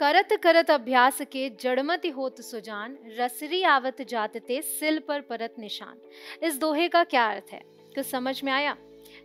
करत करत अभ्यास के जड़मति होत सुजान रसरी आवत जातते सिल पर परत निशान इस दोहे का क्या अर्थ है कुछ समझ में आया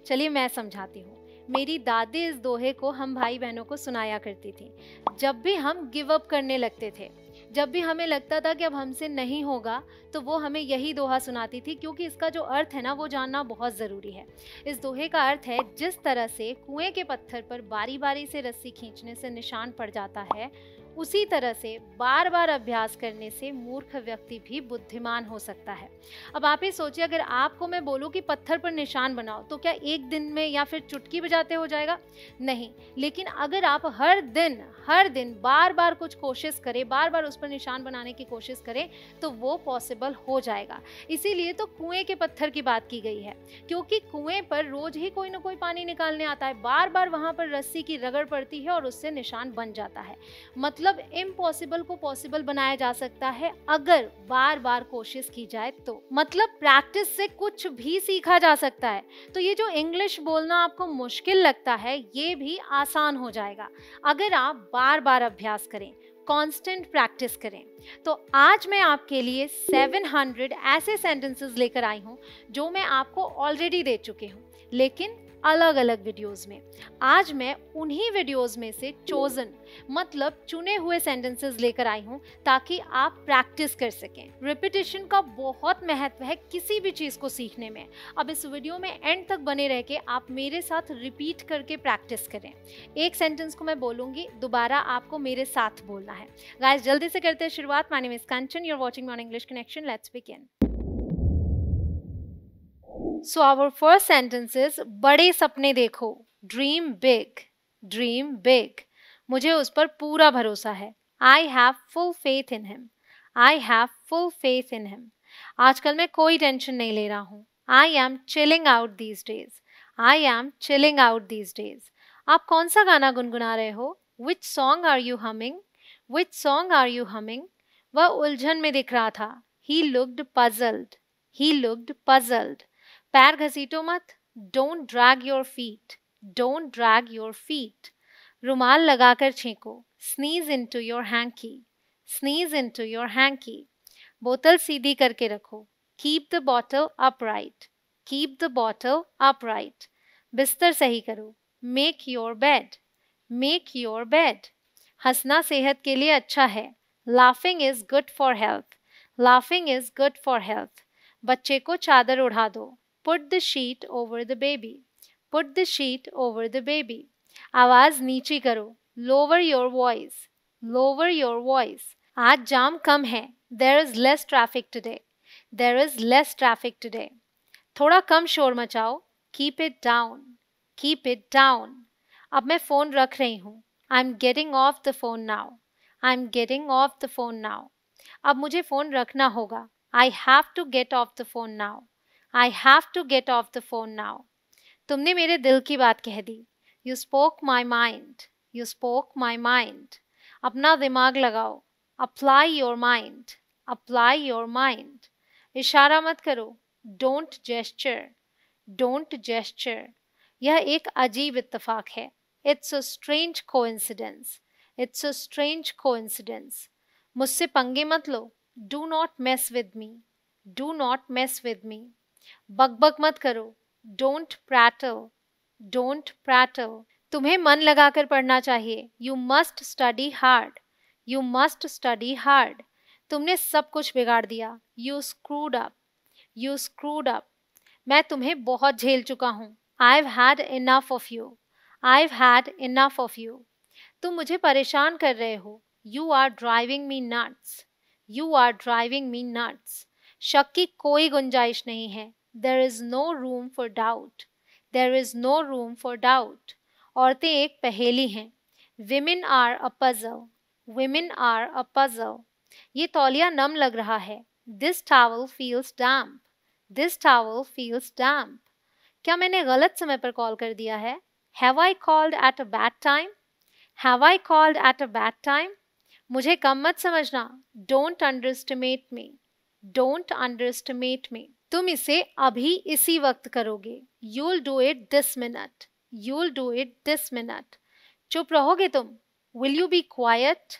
चलिए मैं समझाती हूँ मेरी दादी इस दोहे को हम भाई बहनों को सुनाया करती थी जब भी हम गिव अप करने लगते थे जब भी हमें लगता था कि अब हमसे नहीं होगा तो वो हमें यही दोहा सुनाती थी क्योंकि इसका जो अर्थ है ना वो जानना बहुत ज़रूरी है इस दोहे का अर्थ है जिस तरह से कुएं के पत्थर पर बारी बारी से रस्सी खींचने से निशान पड़ जाता है उसी तरह से बार बार अभ्यास करने से मूर्ख व्यक्ति भी बुद्धिमान हो सकता है अब आप ही सोचिए अगर आपको मैं बोलूँ कि पत्थर पर निशान बनाओ तो क्या एक दिन में या फिर चुटकी बजाते हो जाएगा नहीं लेकिन अगर आप हर दिन हर दिन बार बार कुछ कोशिश करें बार बार उस पर निशान बनाने की कोशिश करें तो वो पॉसिबल हो जाएगा इसीलिए तो कुएं के पत्थर की बात की गई है क्योंकि कुएं पर रोज ही कोई ना कोई पानी निकालने आता है बार बार वहाँ पर रस्सी की रगड़ पड़ती है और उससे निशान बन जाता है मतलब मतलब इम्पॉसिबल को पॉसिबल बनाया जा सकता है अगर बार बार कोशिश की जाए तो मतलब प्रैक्टिस से कुछ भी सीखा जा सकता है तो ये जो इंग्लिश बोलना आपको मुश्किल लगता है ये भी आसान हो जाएगा अगर आप बार बार अभ्यास करें कांस्टेंट प्रैक्टिस करें तो आज मैं आपके लिए 700 ऐसे सेंटेंसेस लेकर आई हूँ जो मैं आपको ऑलरेडी दे चुके हूँ लेकिन अलग अलग वीडियोस में आज मैं उन्हीं वीडियोस में से चोजन मतलब चुने हुए सेंटेंसेस लेकर आई हूँ ताकि आप प्रैक्टिस कर सकें रिपीटेशन का बहुत महत्व है किसी भी चीज़ को सीखने में अब इस वीडियो में एंड तक बने रह के आप मेरे साथ रिपीट करके प्रैक्टिस करें एक सेंटेंस को मैं बोलूँगी दोबारा आपको मेरे साथ बोलना है गाइस जल्दी से करते हैं शुरुआत my Miss Kanchan you are watching English connection let's begin so our first sentence is बड़े सपने देखो ड्रीम बिग ड्रीम बिग मुझे उस पर पूरा भरोसा है I have full faith in him I have full faith in him आजकल मैं कोई टेंशन नहीं ले रहा हूँ I am chilling out these days I am chilling out these days आप कौन सा गाना गुनगुना रहे हो which song are you humming which song are you humming वह उलझन में दिख रहा था he looked puzzled he looked puzzled पैर घसीटो मत don't drag your feet don't drag your feet रुमाल लगाकर छेंको sneeze into your hanky sneeze into your hanky बोतल सीधी करके रखो keep the bottle upright keep the bottle upright बिस्तर सही करो make your bed make your bed हंसना सेहत के लिए अच्छा है laughing is good for health laughing is good for health बच्चे को चादर उड़ा दो put the sheet over the baby put the sheet over the baby आवाज नीची करो lower your voice lower your voice आज जाम कम है there is less traffic today there is less traffic today थोड़ा कम शोर मचाओ keep it down keep it down अब मैं phone रख रही हूँ. I'm getting off the phone now. I'm getting off the phone now. अब मुझे फोन रखना होगा I have to get off the phone now. I have to get off the phone now तुमने मेरे दिल की बात कह दी you spoke my mind you spoke my mind अपना दिमाग लगाओ apply your mind apply your mind इशारा मत करो डोंट जेस्चर डोंट जेस्चर यह एक अजीब इत्तेफाक है it's a strange coincidence it's a strange incidence मुझसे पंगे मत लो do not mess with me do not mess with me बकबक मत करो डोंट प्रैटल डोंट प्रैटल तुम्हें मन लगाकर पढ़ना चाहिए you must study hard you must study hard तुमने सब कुछ बिगाड़ दिया you screwed up you screwed up मैं तुम्हें बहुत झेल चुका हूँ I have had enough of you I have had enough of you तुम मुझे परेशान कर रहे हो you are driving me nuts you are driving me nuts शक की कोई गुंजाइश नहीं है there is no room for doubt there is no room for doubt औरतें एक पहेली हैं women are a puzzle women are a puzzle ये तौलिया नम लग रहा है this towel feels damp this towel feels damp क्या मैंने गलत समय पर कॉल कर दिया है have i called at a bad time have i called at a bad time मुझे कम मत समझना don't underestimate me don't underestimate me तुम इसे अभी इसी वक्त करोगे you'll do it this minute you'll do it this minute चुप रहोगे तुम will you be quiet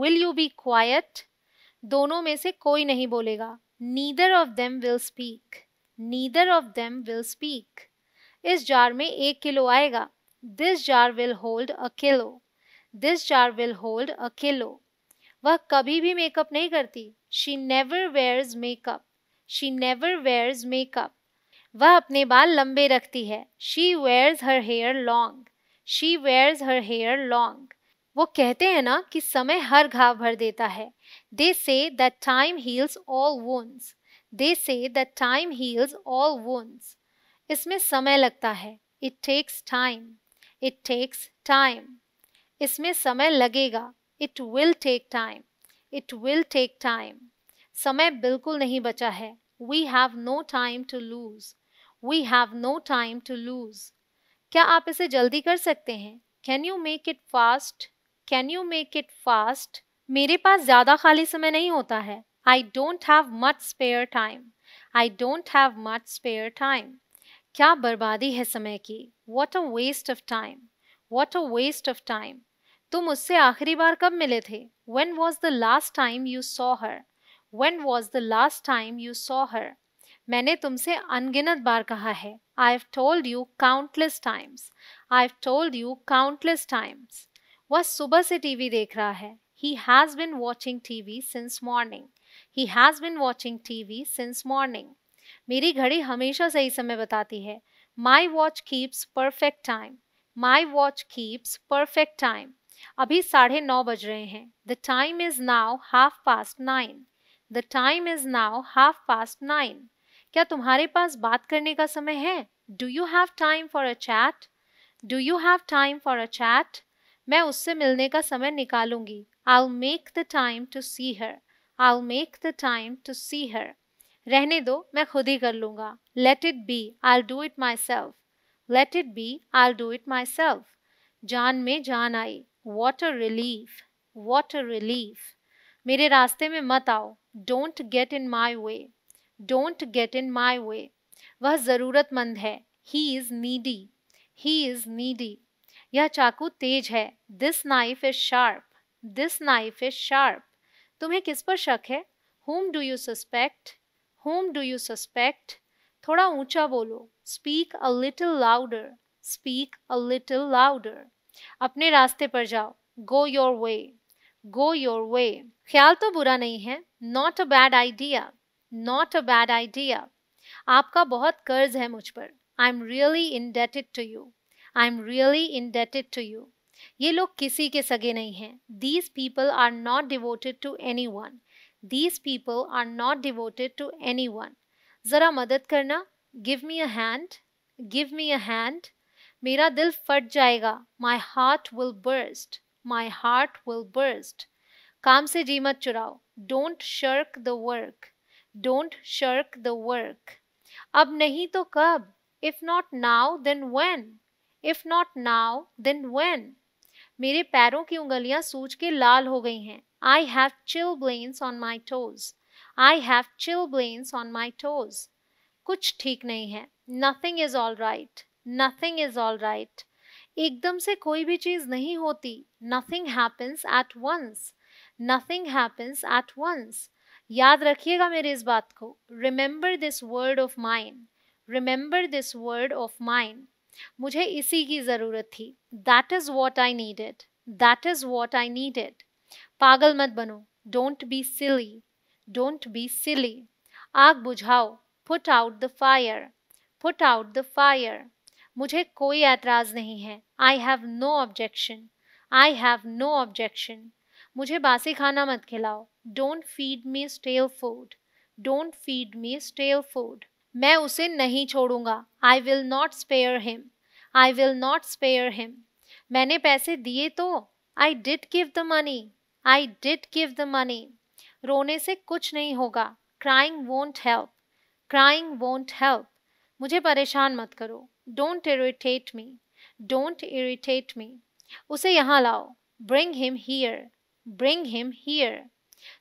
will you be quiet दोनों में से कोई नहीं बोलेगा neither of them will speak neither of them will speak इस जार में एक किलो आएगा this jar will hold a kilo this jar will hold a kilo वह कभी भी मेकअप नहीं करती she never wears makeup she never wears makeup वह अपने बाल लंबे रखती है she wears her hair long she wears her hair long वो कहते हैं ना कि समय हर घाव भर देता है they say that time heals all wounds they say that time heals all wounds इसमें समय लगता है it takes time it takes time इसमें समय लगेगा it will take time it will take time समय बिल्कुल नहीं बचा है we have no time to lose we have no time to lose क्या आप इसे जल्दी कर सकते हैं can you make it fast can you make it fast मेरे पास ज़्यादा खाली समय नहीं होता है I don't have much spare time I don't have much spare time क्या बर्बादी है समय की what a waste of time what a waste of time तुम उससे आखिरी बार कब मिले थे when was the last time you saw her when was the last time you saw her? मैंने तुमसे अनगिनत बार कहा है I have told you countless times I have told you countless times वह सुबह से टीवी देख रहा है he has been watching TV since morning he has been watching TV since morning मेरी घड़ी हमेशा सही समय बताती है my watch keeps perfect time my watch keeps perfect time अभी साढ़े नौ बज रहे हैं the time is now half past nine the time is now half past nine क्या तुम्हारे पास बात करने का समय है do you have time for a chat do you have time for a chat मैं उससे मिलने का समय निकालूंगी I make the time to see her I make the time to see her रहने दो मैं खुद ही कर लूंगा let it be I do it myself let it be I do it myself जान में जान आई what a relief what a relief मेरे रास्ते में मत आओ don't get in my way don't get in my way वह ज़रूरतमंद है he is needy he is needy यह चाकू तेज है this knife is sharp this knife is sharp तुम्हें किस पर शक है whom do you suspect whom do you suspect थोड़ा ऊंचा बोलो speak a little louder speak a little louder अपने रास्ते पर जाओ go your way go your way ख्याल तो बुरा नहीं है not a bad idea not a bad idea आपका बहुत कर्ज है मुझ पर I am really indebted to you I am really indebted to you ये लोग किसी के सगे नहीं हैं these people are not devoted to anyone these people are not devoted to anyone ज़रा मदद करना give me a hand give me a hand मेरा दिल फट जाएगा my heart will burst my heart will burst काम से जी मत चुराओ don't shirk the work don't shirk the work अब नहीं तो कब if not now then when if not now then when मेरे पैरों की उंगलियां सूज के लाल हो गई हैं I have chilblains on my toes I have chilblains on my toes कुछ ठीक नहीं है nothing is all right nothing is all right एकदम से कोई भी चीज़ नहीं होती nothing happens at once nothing happens at once याद रखिएगा मेरे इस बात को remember this word of mind remember this word of mind मुझे इसी की ज़रूरत थी that is what I needed that is what I needed पागल मत बनो don't be silly don't be silly आग बुझाओ put out the fire put out the fire मुझे कोई ऐतराज़ नहीं है I have no objection I have no objection मुझे बासी खाना मत खिलाओ don't feed me stale food don't feed me stale food मैं उसे नहीं छोड़ूंगा I will not spare him I will not spare him मैंने पैसे दिए तो I did give the money I did give the money रोने से कुछ नहीं होगा crying won't help crying won't help मुझे परेशान मत करो don't irritate me don't irritate me उसे यहाँ लाओ bring him here bring him here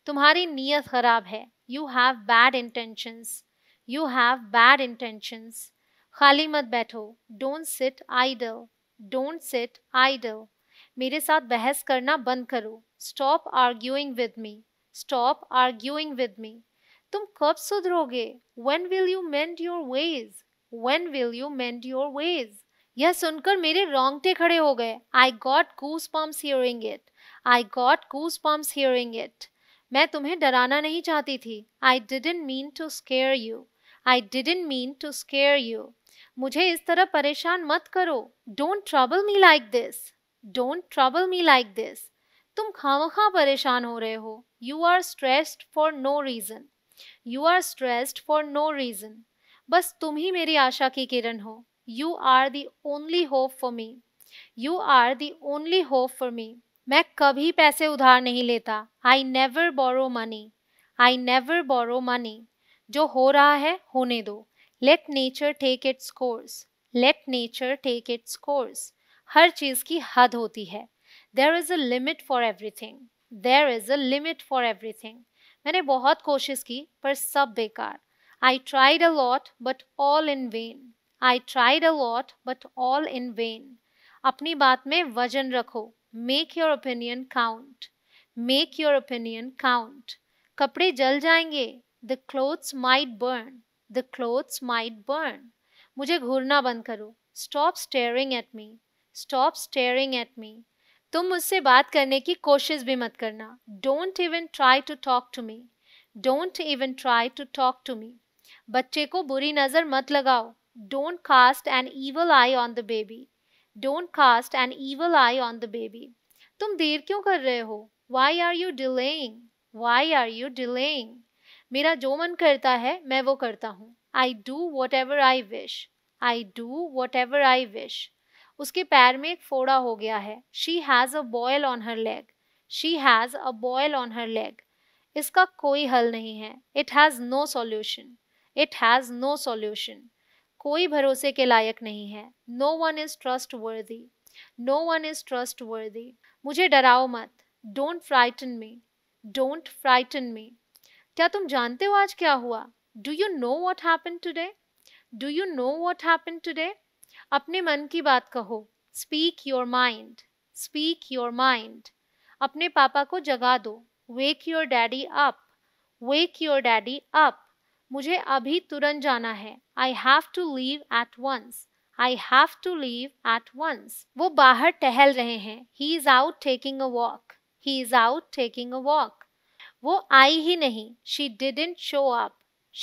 तुम्हारी नीयत ख़राब है you have bad intentions you have bad intentions खाली मत बैठो don't sit idle don't sit idle मेरे साथ बहस करना बंद करो stop arguing with me stop arguing with me तुम कब सुधरोगे when will you mend your ways when will you mend your ways यह सुनकर मेरे रोंगटे खड़े हो गए I got goose bumps hearing it I got goose bumps hearing it मैं तुम्हें डराना नहीं चाहती थी I didn't mean to scare you I didn't mean to scare you मुझे इस तरह परेशान मत करो don't trouble me like this don't trouble me like this तुम खामखा परेशान हो रहे हो you are stressed for no reason you are stressed for no reason बस तुम ही मेरी आशा की किरण हो you are the only hope for me you are the only hope for me मैं कभी पैसे उधार नहीं लेता I never borrow money I never borrow money जो हो रहा है होने दो let nature take its course late nature take its course हर चीज़ की हद होती है there is a limit for everything there is a limit for everything मैंने बहुत कोशिश की पर सब बेकार I tried a lot, but all in vain. I tried a lot, but all in vain. अपनी बात में वजन रखो Make your opinion count. Make your opinion count. कपड़े जल जाएंगे The clothes might burn. The clothes might burn. मुझे घूरना बंद करो Stop staring at me. Stop staring at me. तुम मुझसे बात करने की कोशिश भी मत करना Don't even try to talk to me. Don't even try to talk to me. बच्चे को बुरी नज़र मत लगाओ don't cast an evil eye on the baby don't cast an evil eye on the baby तुम देर क्यों कर रहे हो why are you delaying why are you delaying मेरा जो मन करता है मैं वो करता हूँ I do whatever I wish I do whatever I wish उसके पैर में एक फोड़ा हो गया है she has a boil on her leg she has a boil on her leg इसका कोई हल नहीं है it has no solution it has no solution कोई भरोसे के लायक नहीं है no one is trustworthy no one is trustworthy मुझे डराओ मत don't frighten me don't frighten me क्या तुम जानते हो आज क्या हुआ do you know what happen today do you know what happen today अपने मन की बात कहो speak your mind speak your mind अपने पापा को जगा दो wake your daddy up wake your daddy up मुझे अभी तुरंत जाना है I have to leave at once I have to leave at once वो बाहर टहल रहे हैं he is out taking a walk he is out taking a walk वो आई ही नहीं she didn't show up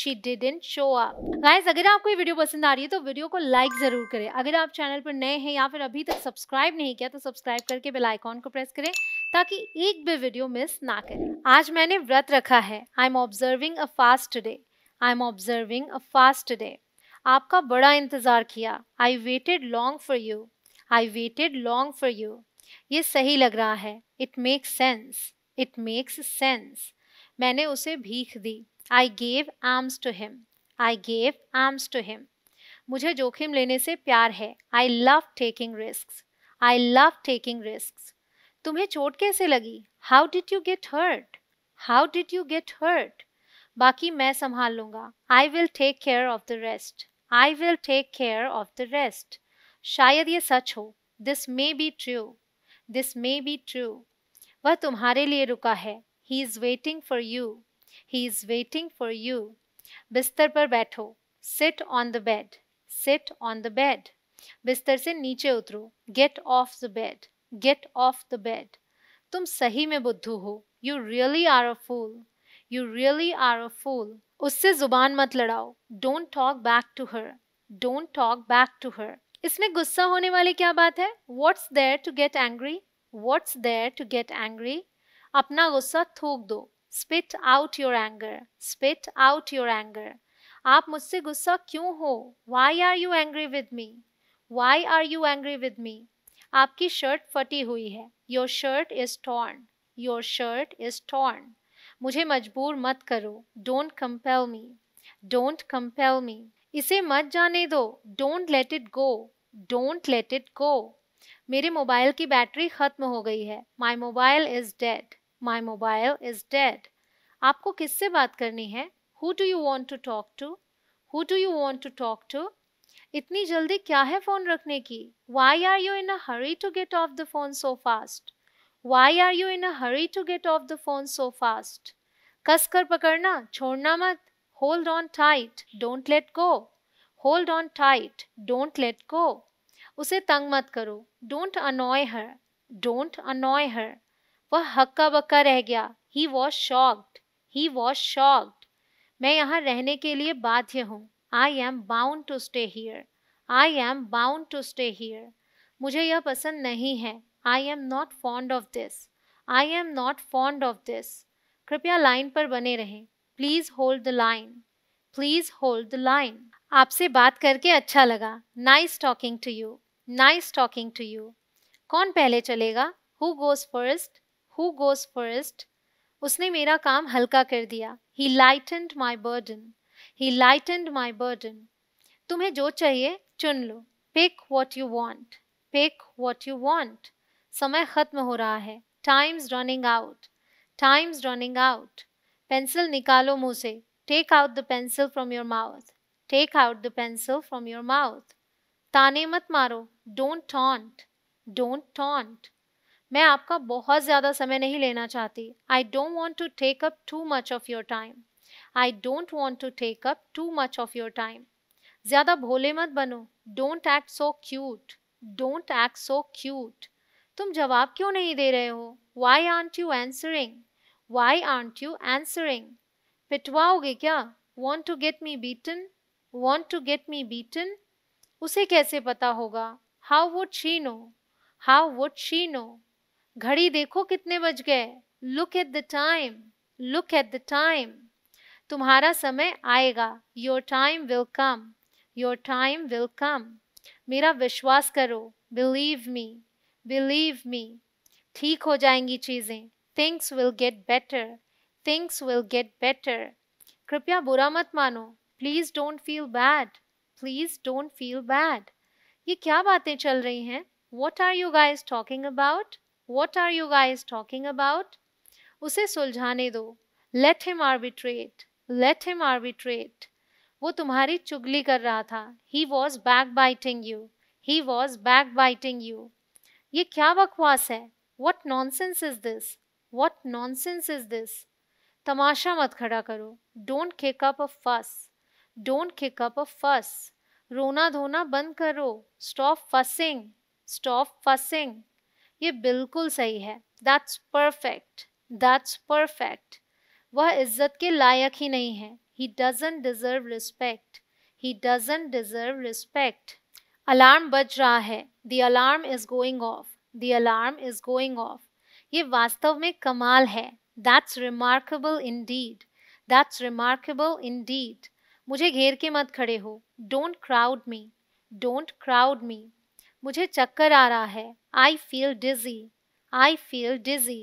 she didn't show up guys अगर आपको ये वीडियो पसंद आ रही है तो वीडियो को लाइक ज़रूर करें अगर आप चैनल पर नए हैं या फिर अभी तक सब्सक्राइब नहीं किया तो सब्सक्राइब करके बेल आइकॉन को प्रेस करें ताकि एक भी वीडियो मिस ना करें आज मैंने व्रत रखा है I am observing a fast today I am observing a fast day आपका बड़ा इंतज़ार किया I waited long for you I waited long for you ये सही लग रहा है it makes sense it makes sense मैंने उसे भीख दी I gave alms to him I gave alms to him मुझे जोखिम लेने से प्यार है I love taking risk I love taking risk तुम्हें चोट कैसे लगी how did you get hurt how did you get hurt बाकी मैं संभाल लूंगा I will take care of the rest I will take care of the rest शायद ये सच हो this may be true this may be true वह तुम्हारे लिए रुका है he is waiting for you he is waiting for you बिस्तर पर बैठो sit on the bed sit on the bed बिस्तर से नीचे उतरो get off the bed get off the bed तुम सही में बुद्धू हो you really are a fool you really are a fool उससे जुबान मत लड़ाओ don't talk back to her don't talk back to her इसमें गुस्सा होने वाली क्या बात है what's there to get angry what's there to get angry अपना गुस्सा थूक दो spit out your anger spit out your anger आप मुझसे गुस्सा क्यों हो why are you angry with me why are you angry with me आपकी शर्ट फटी हुई है your shirt is torn your shirt is torn मुझे मजबूर मत करो don't compel me don't compel me इसे मत जाने दो don't let it go don't let it go मेरे मोबाइल की बैटरी ख़त्म हो गई है my mobile is dead my mobile is dead आपको किससे बात करनी है who do you want to talk to who do you want to talk to इतनी जल्दी क्या है फ़ोन रखने की why are you in a hurry to get off the phone so fast why are you in hurry to get off the phone so fast कस कर पकड़ना छोड़ना मत hold on tight don't let go hold on tight don't let go उसे तंग मत करो don't अनॉय her don't अनॉय हर वह हक्का बक्का रह गया he was shocked he was shocked मैं यहाँ रहने के लिए बाध्य हूँ I am bound to stay here I am bound to stay here मुझे यह पसंद नहीं है I am not fond of this I am not fond of this कृपया लाइन पर बने रहें please hold the line please hold the line आपसे बात करके अच्छा लगा nice talking to you nice talking to you कौन पहले चलेगा who goes first who goes first उसने मेरा काम हल्का कर दिया he lightened my burden he lightened my burden तुम्हें जो चाहिए चुन लो pick what you want pick what you want समय ख़त्म हो रहा है time's running out time's running out pencil निकालो मुंह से take out the pencil from your mouth take out the pencil from your mouth ताने मत मारो डोंट टॉन्ट डोंट टॉन्ट मैं आपका बहुत ज़्यादा समय नहीं लेना चाहती I don't want to take up too much of your time I don't want to take up too much of your time ज़्यादा भोले मत बनो don't act so cute don't act so cute तुम जवाब क्यों नहीं दे रहे हो why aren't you answering why aren't you answering पिटवाओगे क्या want to get me beaten want to get me beaten उसे कैसे पता होगा how would she know how would she know घड़ी देखो कितने बज गए look at the time look at the time तुम्हारा समय आएगा your time will come your time will come मेरा विश्वास करो बिलीव मी बिलीव मी ठीक हो जाएंगी चीज़ें things will get better things will get better कृपया बुरा मत मानो please don't feel bad please don't feel bad ये क्या बातें चल रही हैं what are you guys talking about what are you guys talking about उसे सुलझाने दो let him arbitrate let him arbitrate वो तुम्हारी चुगली कर रहा था he was backbiting you he was backbiting you ये क्या बकवास है what non is this what non is this तमाशा मत खड़ा करो डोंट खेक अप अ फस डोंट किक अप अ फस रोना धोना बंद करो स्टॉप फसिंग स्टॉप फसिंग ये बिल्कुल सही है दैट्स परफेक्ट दैट्स परफेक्ट वह इज्जत के लायक ही नहीं है he doesn't deserve respect he doesn't deserve respect alarm बज रहा है the alarm is going off the alarm is going off ये वास्तव में कमाल है that's remarkable indeed that's remarkable indeed मुझे घेर के मत खड़े हो don't crowd me don't crowd me मुझे चक्कर आ रहा है I feel digi I feel डिजी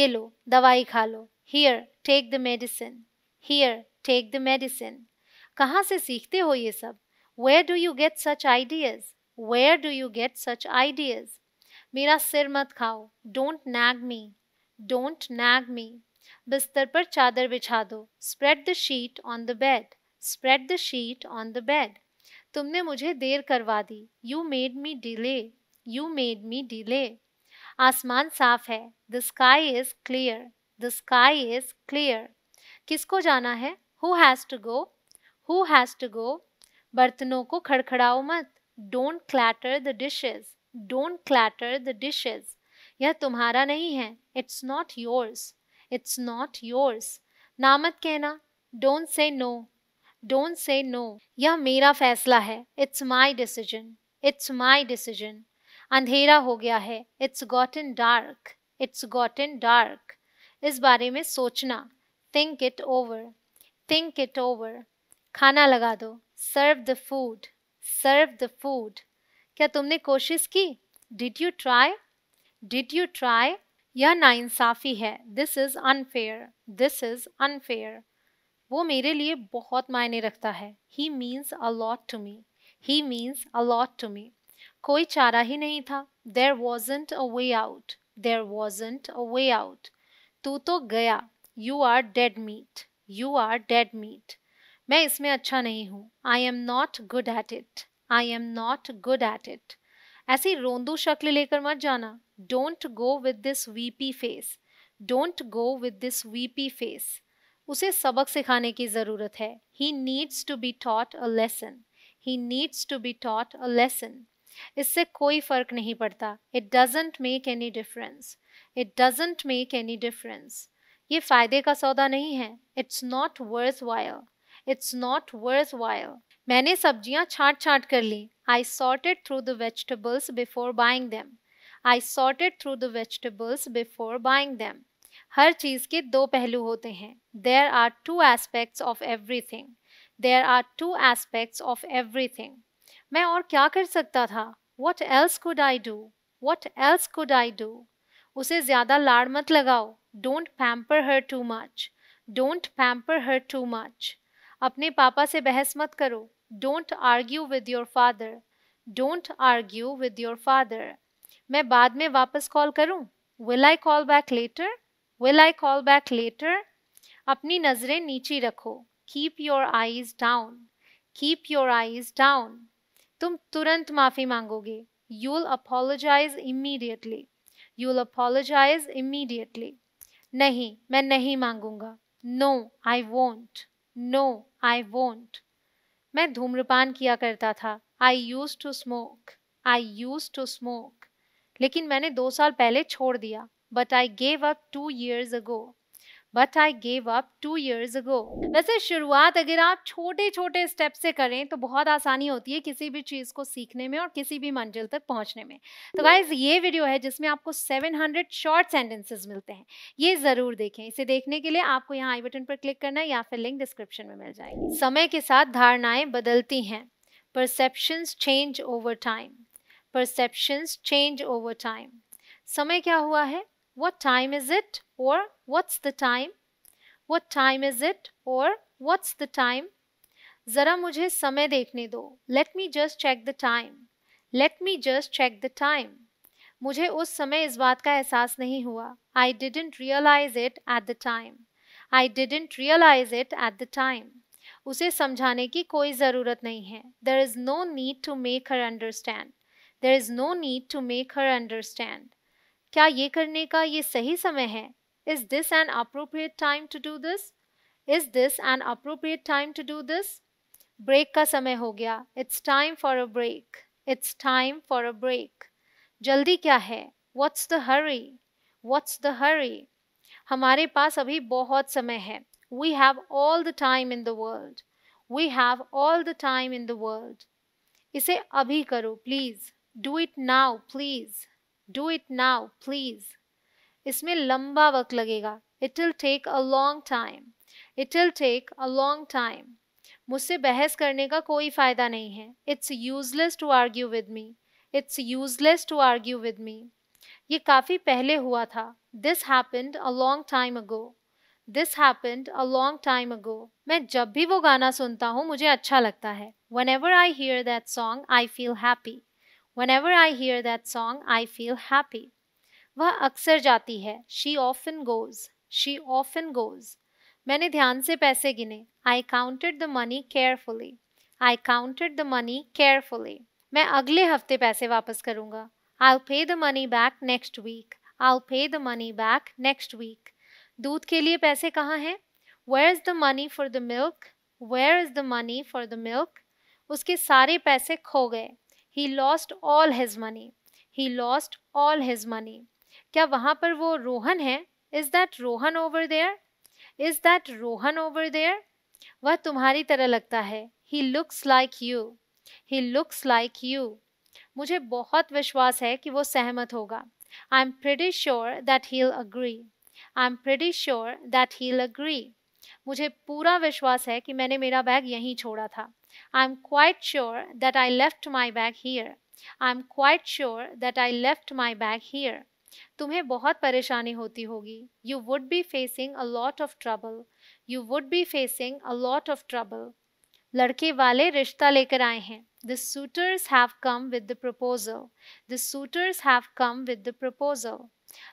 ये लो दवाई खा लो here take the medicine here take the medicine कहाँ से सीखते हो ये सब where do you get such ideas where do you get such ideas मेरा सिर मत खाओ don't nag me don't nag me बिस्तर पर चादर बिछा दो spread the sheet on the bed spread the sheet on the bed तुमने मुझे देर करवा दी you made me delay you made me delay आसमान साफ है the sky is clear the sky is clear किसको जाना है who has to go who has to go बर्तनों को खड़खड़ाओ मत don't clatter the dishes don't clatter the dishes यह तुम्हारा नहीं है it's not yours it's not yours ना मत कहना don't say no don't say no यह मेरा फैसला है it's my decision it's my decision अंधेरा हो गया है it's got in dark it's got in dark इस बारे में सोचना think it over think it over खाना लगा दो serve the food serve the food क्या तुमने कोशिश की did you try did you try यह नाइंसाफ़ी है this is unfair this is unfair वो मेरे लिए बहुत मायने रखता है he means a lot to me he means a lot to me कोई चारा ही नहीं था there wasn't a way out there wasn't a way out तू तो गया you are dead meat you are dead meat मैं इसमें अच्छा नहीं हूँ I am not good at it I am not good at it ऐसी रोंदू शक्ल लेकर मत जाना don't go with this weepy face don't go with this weepy face उसे सबक सिखाने की ज़रूरत है he needs to be taught a lesson he needs to be taught a lesson इससे कोई फ़र्क नहीं पड़ता it doesn't make any difference it doesn't make any difference ये फ़ायदे का सौदा नहीं है it's not worthwhile It's not worthwhile. मैंने सब्जियां छाट छाट कर ली I sorted through the vegetables before buying them I sorted through the vegetables before buying them हर चीज़ के दो पहलू होते हैं there are two aspects of everything there are two aspects of everything मैं और क्या कर सकता था what else could I do what else could I do उसे ज़्यादा लाड़ मत लगाओ don't pamper her too much don't pamper her too much अपने पापा से बहस मत करो don't argue with your father don't argue with your father मैं बाद में वापस कॉल करूं will I call back later will I call back later अपनी नज़रें नीचे रखो keep your eyes down keep your eyes down तुम तुरंत माफ़ी मांगोगे you'll apologise immediately you'll apologise immediately नहीं मैं नहीं मांगूंगा no I won't no I won't मैं धूम्रपान किया करता था I use to smoke I use to smoke लेकिन मैंने दो साल पहले छोड़ दिया but I gave up two years ago but I gave up two years ago वैसे शुरुआत अगर आप छोटे छोटे स्टेप से करें तो बहुत आसानी होती है किसी भी चीज़ को सीखने में और किसी भी मंजिल तक पहुंचने में तो गाइज ये वीडियो है जिसमें आपको 700 शॉर्ट सेंटेंसेज मिलते हैं ये ज़रूर देखें इसे देखने के लिए आपको यहाँ आई बटन पर क्लिक करना है या फिर लिंक डिस्क्रिप्शन में मिल जाएगी समय के साथ धारणाएँ बदलती हैं perceptions change over time perceptions change over time समय क्या हुआ है What time is it? Or what's the time? What time is it? Or what's the time? ज़रा मुझे समय देखने दो let me just check the time let me just check the time मुझे उस समय इस बात का एहसास नहीं हुआ I didn't realise it at the time I didn't realise it at the time उसे समझाने की कोई ज़रूरत नहीं है there is no need to make her understand there is no need to make her understand क्या ये करने का ये सही समय है is this an appropriate time to do this is this an appropriate time to do this break का समय हो गया it's time for a break it's time for a break जल्दी क्या है what's the hurry what's the hurry हमारे पास अभी बहुत समय है we have all the time in the world we have all the time in the world इसे अभी करो please do it now please do it now please इसमें लंबा वक्त लगेगा it will take a long time it will take a long time मुझसे बहस करने का कोई फ़ायदा नहीं है it's useless to argue with me it's useless to argue with me ये काफ़ी पहले हुआ था this happened a long time ago this happened a long time ago मैं जब भी वो गाना सुनता हूँ मुझे अच्छा लगता है whenever I hear that song I feel happy Whenever I hear that song, I feel happy. वह अक्सर जाती है she often goes she often goes मैंने ध्यान से पैसे गिने I counted the money carefully I counted the money carefully मैं अगले हफ्ते पैसे वापस करूंगा I pay the money back next week I pay the money back next week दूध के लिए पैसे कहाँ हैं where is the money for the milk where is the money for the milk उसके सारे पैसे खो गए ही lost all his money he lost all his money क्या वहाँ पर वो रोहन है is that Rohan over there is that Rohan over there वह तुम्हारी तरह लगता है he looks like you he looks like you मुझे बहुत विश्वास है कि वो सहमत होगा I am pretty sure that he'll agree I am pretty sure that he'll agree मुझे पूरा विश्वास है कि मैंने मेरा बैग यहीं छोड़ा था I am quite sure that I left my bag here I am quite sure that I left my bag here तुम्हें बहुत परेशानी होती होगी you would be facing a lot of trouble you would be facing a lot of trouble लड़के वाले रिश्ता लेकर आए हैं the suitors have come with the proposal the suitors have come with the proposal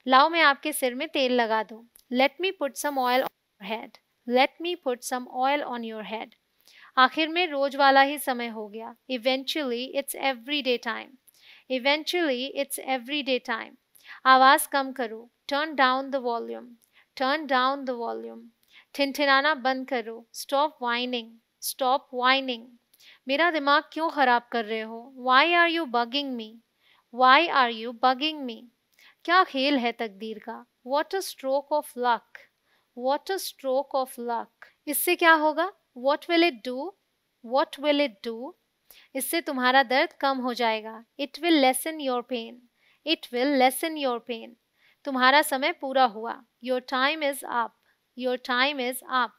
लाओ मैं आपके सिर में तेल लगा दूँ let me put some oil head let me put some oil on your head आखिर में रोज वाला ही समय हो गया eventually it's every day time eventually it's every day time आवाज़ कम करो turn down the volume turn down the volume ठिनठिनाना बंद करो स्टॉप वाइनिंग स्टॉप वाइनिंग मेरा दिमाग क्यों ख़राब कर रहे हो why are you bugging me why are you bugging me क्या खेल है तकदीर का what a stroke of luck what a stroke of luck इससे क्या होगा what will it do what will it do इससे तुम्हारा दर्द कम हो जाएगा it will lessen your pain it will lessen your pain तुम्हारा समय पूरा हुआ your time is up your time is up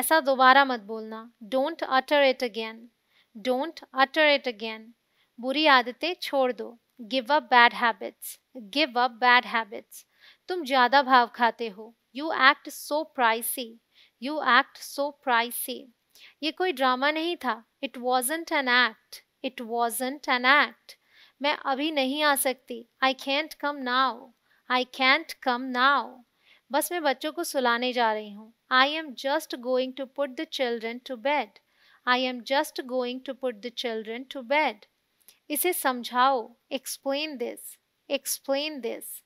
ऐसा दोबारा मत बोलना don't utter it again don't utter it again बुरी आदतें छोड़ दो give up bad habits give up bad habits तुम ज़्यादा भाव खाते हो you act so pricey you act so pricey ये कोई ड्रामा नहीं था it wasn't an act it wasn't an act मैं अभी नहीं आ सकती I can't come now I can't come now बस मैं बच्चों को सुलाने जा रही हूँ I am just going to put the children to bed I am just going to put the children to bed इसे समझाओ एक्सप्लेन दिस एक्सप्लेन दिस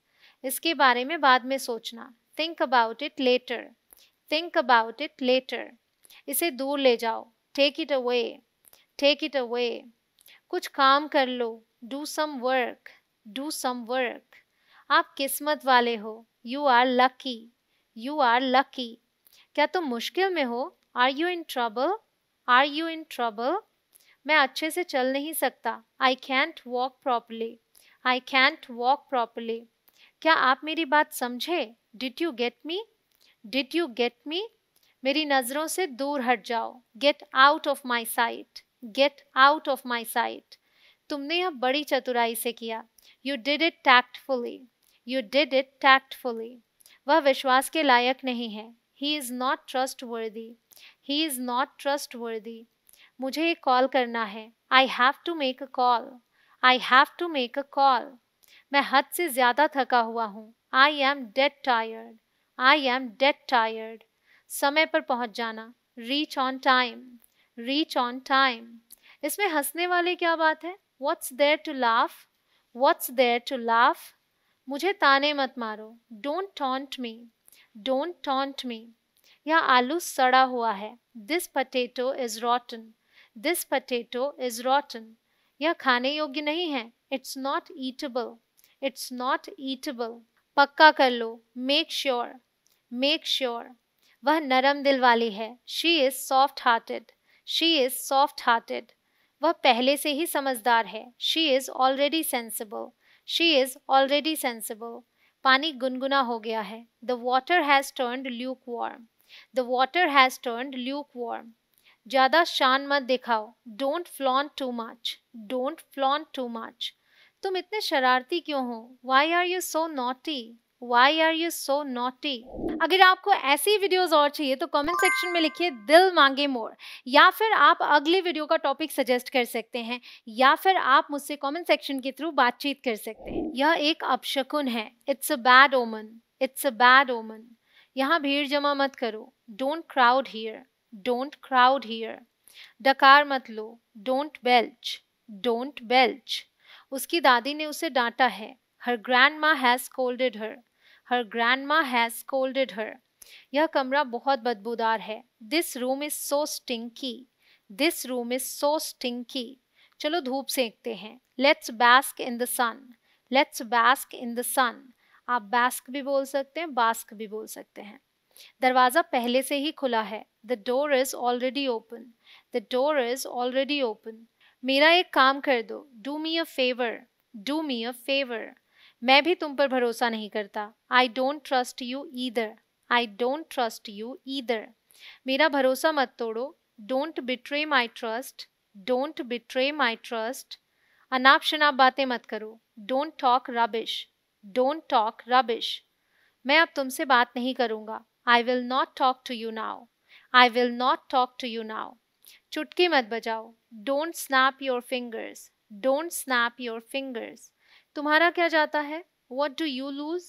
इसके बारे में बाद में सोचना think about it later think about it later इसे दूर ले जाओ take it away take it away कुछ काम कर लो do some work do some work आप किस्मत वाले हो you are lucky you are lucky क्या तुम मुश्किल में हो are you in trouble are you in trouble मैं अच्छे से चल नहीं सकता I can't walk properly I can't walk properly क्या आप मेरी बात समझे did you get me did you get me मेरी नज़रों से दूर हट जाओ get out of my sight get out of my sight तुमने यह बड़ी चतुराई से किया you did it tactfully you did it tactfully वह विश्वास के लायक नहीं है ही इज़ नॉट ट्रस्ट वर्दी he is not trust trustworthy मुझे एक कॉल करना है I have to make a call I have to make a call मैं हद से ज़्यादा थका हुआ हूँ I am dead tired I am dead tired समय पर पहुंच जाना reach on time reach on time इसमें हंसने वाले क्या बात है what's there to laugh what's there to laugh मुझे ताने मत मारो don't taunt me don't taunt me यह आलू सड़ा हुआ है this potato is rotten this potato is rotten यह खाने योग्य नहीं है it's not eatable it's not eatable पक्का कर लो मेक श्योर मेक श्योर वह नरम दिल वाली है she is soft hearted she is soft hearted वह पहले से ही समझदार है she is already sensible she is already sensible पानी गुनगुना हो गया है the water has turned lukewarm the water has turned Luke warm ज़्यादा शान मत दिखाओ don't flaunt too much don't flaunt too much तुम इतने शरारती क्यों हो why are you so naughty why are you so naughty अगर आपको ऐसी वीडियोज और चाहिए तो कमेंट सेक्शन में लिखिए दिल मांगे मोर या फिर आप अगले वीडियो का टॉपिक सजेस्ट कर सकते हैं या फिर आप मुझसे कमेंट सेक्शन के थ्रू बातचीत कर सकते हैं यह एक अपशकुन है it's a bad omen it's a bad omen यहाँ भीड़ जमा मत करो don't crowd here don't crowd here डकार मत लो डोंट बेल्च डोंट बेल्च उसकी दादी ने उसे डांटा है her grandma has scolded her her grandma has scolded her यह कमरा बहुत बदबूदार है this room is so stinky this room is so stinky चलो धूप सेंकते हैं let's bask in the sun let's bask in the sun आप बैस्क भी बोल सकते हैं बास्क भी बोल सकते हैं दरवाज़ा पहले से ही खुला है the door is already open the door is already open मेरा एक काम कर दो do me a favour do me a favour मैं भी तुम पर भरोसा नहीं करता I don't trust you either I don't trust you either मेरा भरोसा मत तोड़ो don't betray my trust don't betray my trust अनाप शनाप बातें मत करो don't talk rubbish don't talk rubbish मैं अब तुमसे बात नहीं करूँगा I will not talk to you now I will not talk to you now चुटकी मत बजाओ don't snap your fingers don't snap your fingers तुम्हारा क्या जाता है what do you lose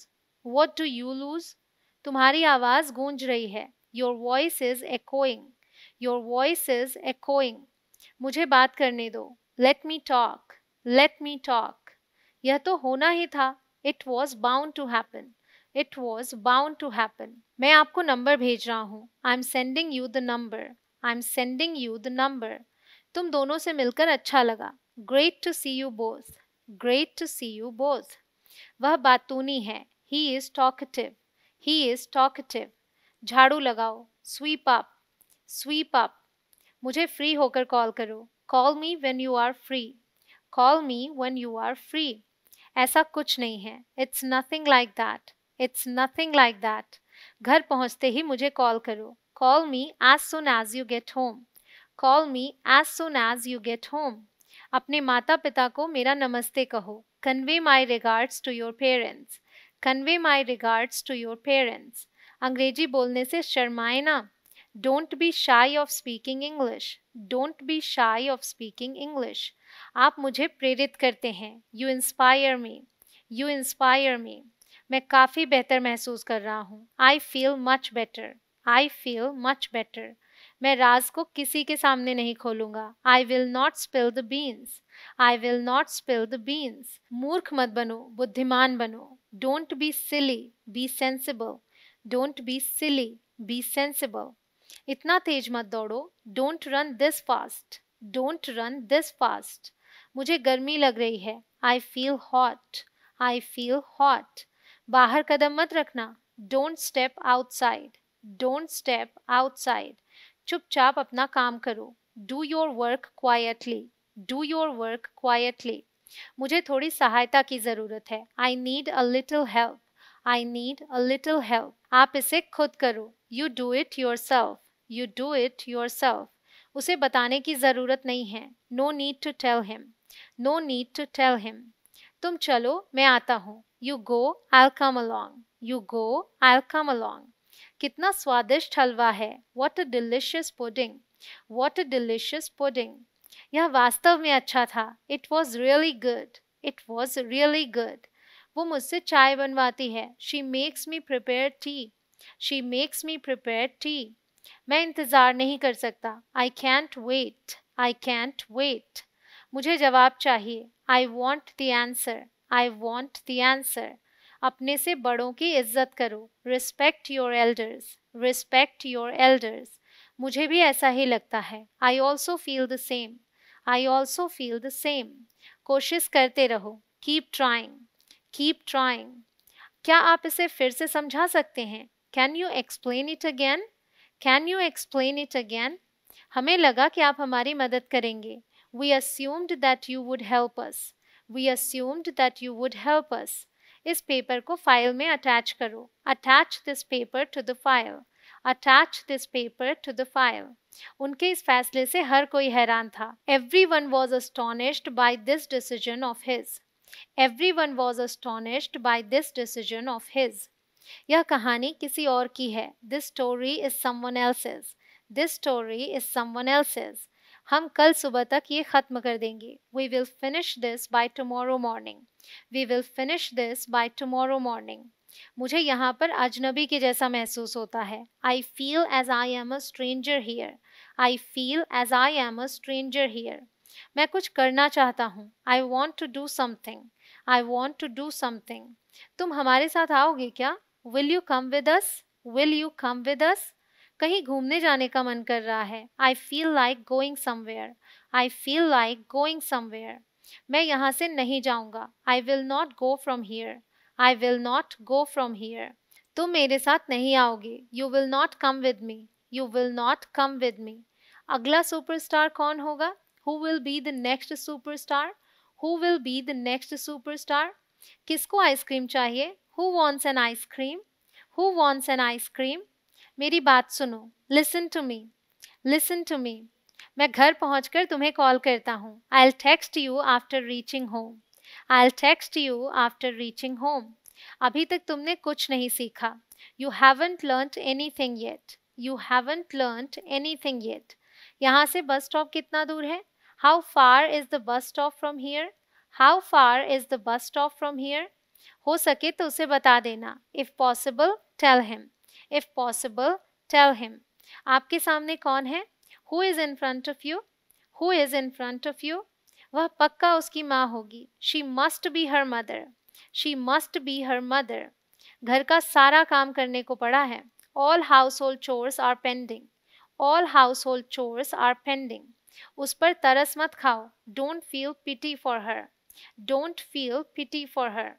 what do you lose तुम्हारी आवाज़ गूंज रही है your voice is echoing your voice is echoing मुझे बात करने दो let me talk let me talk यह तो होना ही था it was bound to happen it was bound to happen मैं आपको नंबर भेज रहा हूँ I am sending you the number I am sending you the number तुम दोनों से मिलकर अच्छा लगा great to see you both great to see you both वह बातूनी है he is talkative he is talkative झाड़ू लगाओ स्वीप अप स्वीप अप मुझे फ्री होकर कॉल करो call me when you are free call me when you are free ऐसा कुछ नहीं है it's nothing like that it's nothing like that घर पहुंचते ही मुझे कॉल करो Call me as soon as you get home. Call me as soon as you get home. अपने माता पिता को मेरा नमस्ते कहो convey my regards to your parents convey my regards to your parents अंग्रेजी बोलने से शर्माए ना don't be shy of speaking English don't be shy of speaking English आप मुझे प्रेरित करते हैं you inspire me you inspire me मैं काफ़ी बेहतर महसूस कर रहा हूँ I feel much better I feel much better मैं राज को किसी के सामने नहीं खोलूंगा I will not spill the beans I will not spill the beans मूर्ख मत बनो बुद्धिमान बनो don't be silly be sensible don't be silly be sensible इतना तेज मत दौड़ो don't run this fast don't run this fast मुझे गर्मी लग रही है I feel hot I feel hot बाहर कदम मत रखना don't step outside don't step outside चुपचाप अपना काम करो do your work quietly do your work quietly मुझे थोड़ी सहायता की ज़रूरत है I need a little help I need a little help आप इसे खुद करो you do it yourself you do it yourself उसे बताने की ज़रूरत नहीं है no need to tell him no need to tell him तुम चलो मैं आता हूँ you go I come along you go I come along कितना स्वादिष्ट हलवा है what a delicious pudding what a delicious pudding यह वास्तव में अच्छा था it was really good it was really good वो मुझसे चाय बनवाती है she makes me prepare tea she makes me prepare tea मैं इंतज़ार नहीं कर सकता I can't wait I can't wait मुझे जवाब चाहिए I want the answer I want the answer अपने से बड़ों की इज्जत करो respect your elders respect your elders मुझे भी ऐसा ही लगता है आई also feel the same I also feel the same कोशिश करते रहो कीप ट्राइंग कीप ट्राइंग क्या आप इसे फिर से समझा सकते हैं can you explain it again can you explain it again हमें लगा कि आप हमारी मदद करेंगे we assumed that you would help us we assumed that you would help us इस पेपर को फाइल में अटैच करो attach this paper to the file attach this paper to the file उनके इस फैसले से हर कोई हैरान था everyone was astonished by this decision of his everyone was astonished by this decision of his यह कहानी किसी और की है this story is someone else's this story is someone else's हम कल सुबह तक ये ख़त्म कर देंगे we will finish this by tomorrow morning we will finish this by tomorrow morning मुझे यहाँ पर अजनबी के जैसा महसूस होता है I feel as I am a stranger here I feel as I am a stranger here मैं कुछ करना चाहता हूँ I want to do something I want to do something तुम हमारे साथ आओगे क्या will you come with us will you come with us कहीं घूमने जाने का मन कर रहा है I feel like going somewhere I feel like going somewhere मैं यहाँ से नहीं जाऊँगा I will not go from here I will not go from here तुम मेरे साथ नहीं आओगे you will not come with me you will not come with me अगला सुपरस्टार कौन होगा who will be the next superstar who will be the next star किसको ice cream चाहिए who wants an ice cream who wants an ice cream मेरी बात सुनो listen to me listen to me मैं घर पहुँच तुम्हें कॉल करता हूँ I'll text you after reaching home I'll text you after reaching home अभी तक तुमने कुछ नहीं सीखा you haven't learn anything yet you haven't learn anything yet यहाँ से बस स्टॉप कितना दूर है how far is the bus stop from here how far is the bus stop from here हो सके तो उसे बता देना if possible tell him if possible tell him आपके सामने कौन है who is in front of you who is in front of you वह पक्का उसकी माँ होगी she must be her mother she must be her mother घर का सारा काम करने को पड़ा है all household chores are pending all household chores are pending उस पर तरस मत खाओ don't feel pity for her don't feel pity for her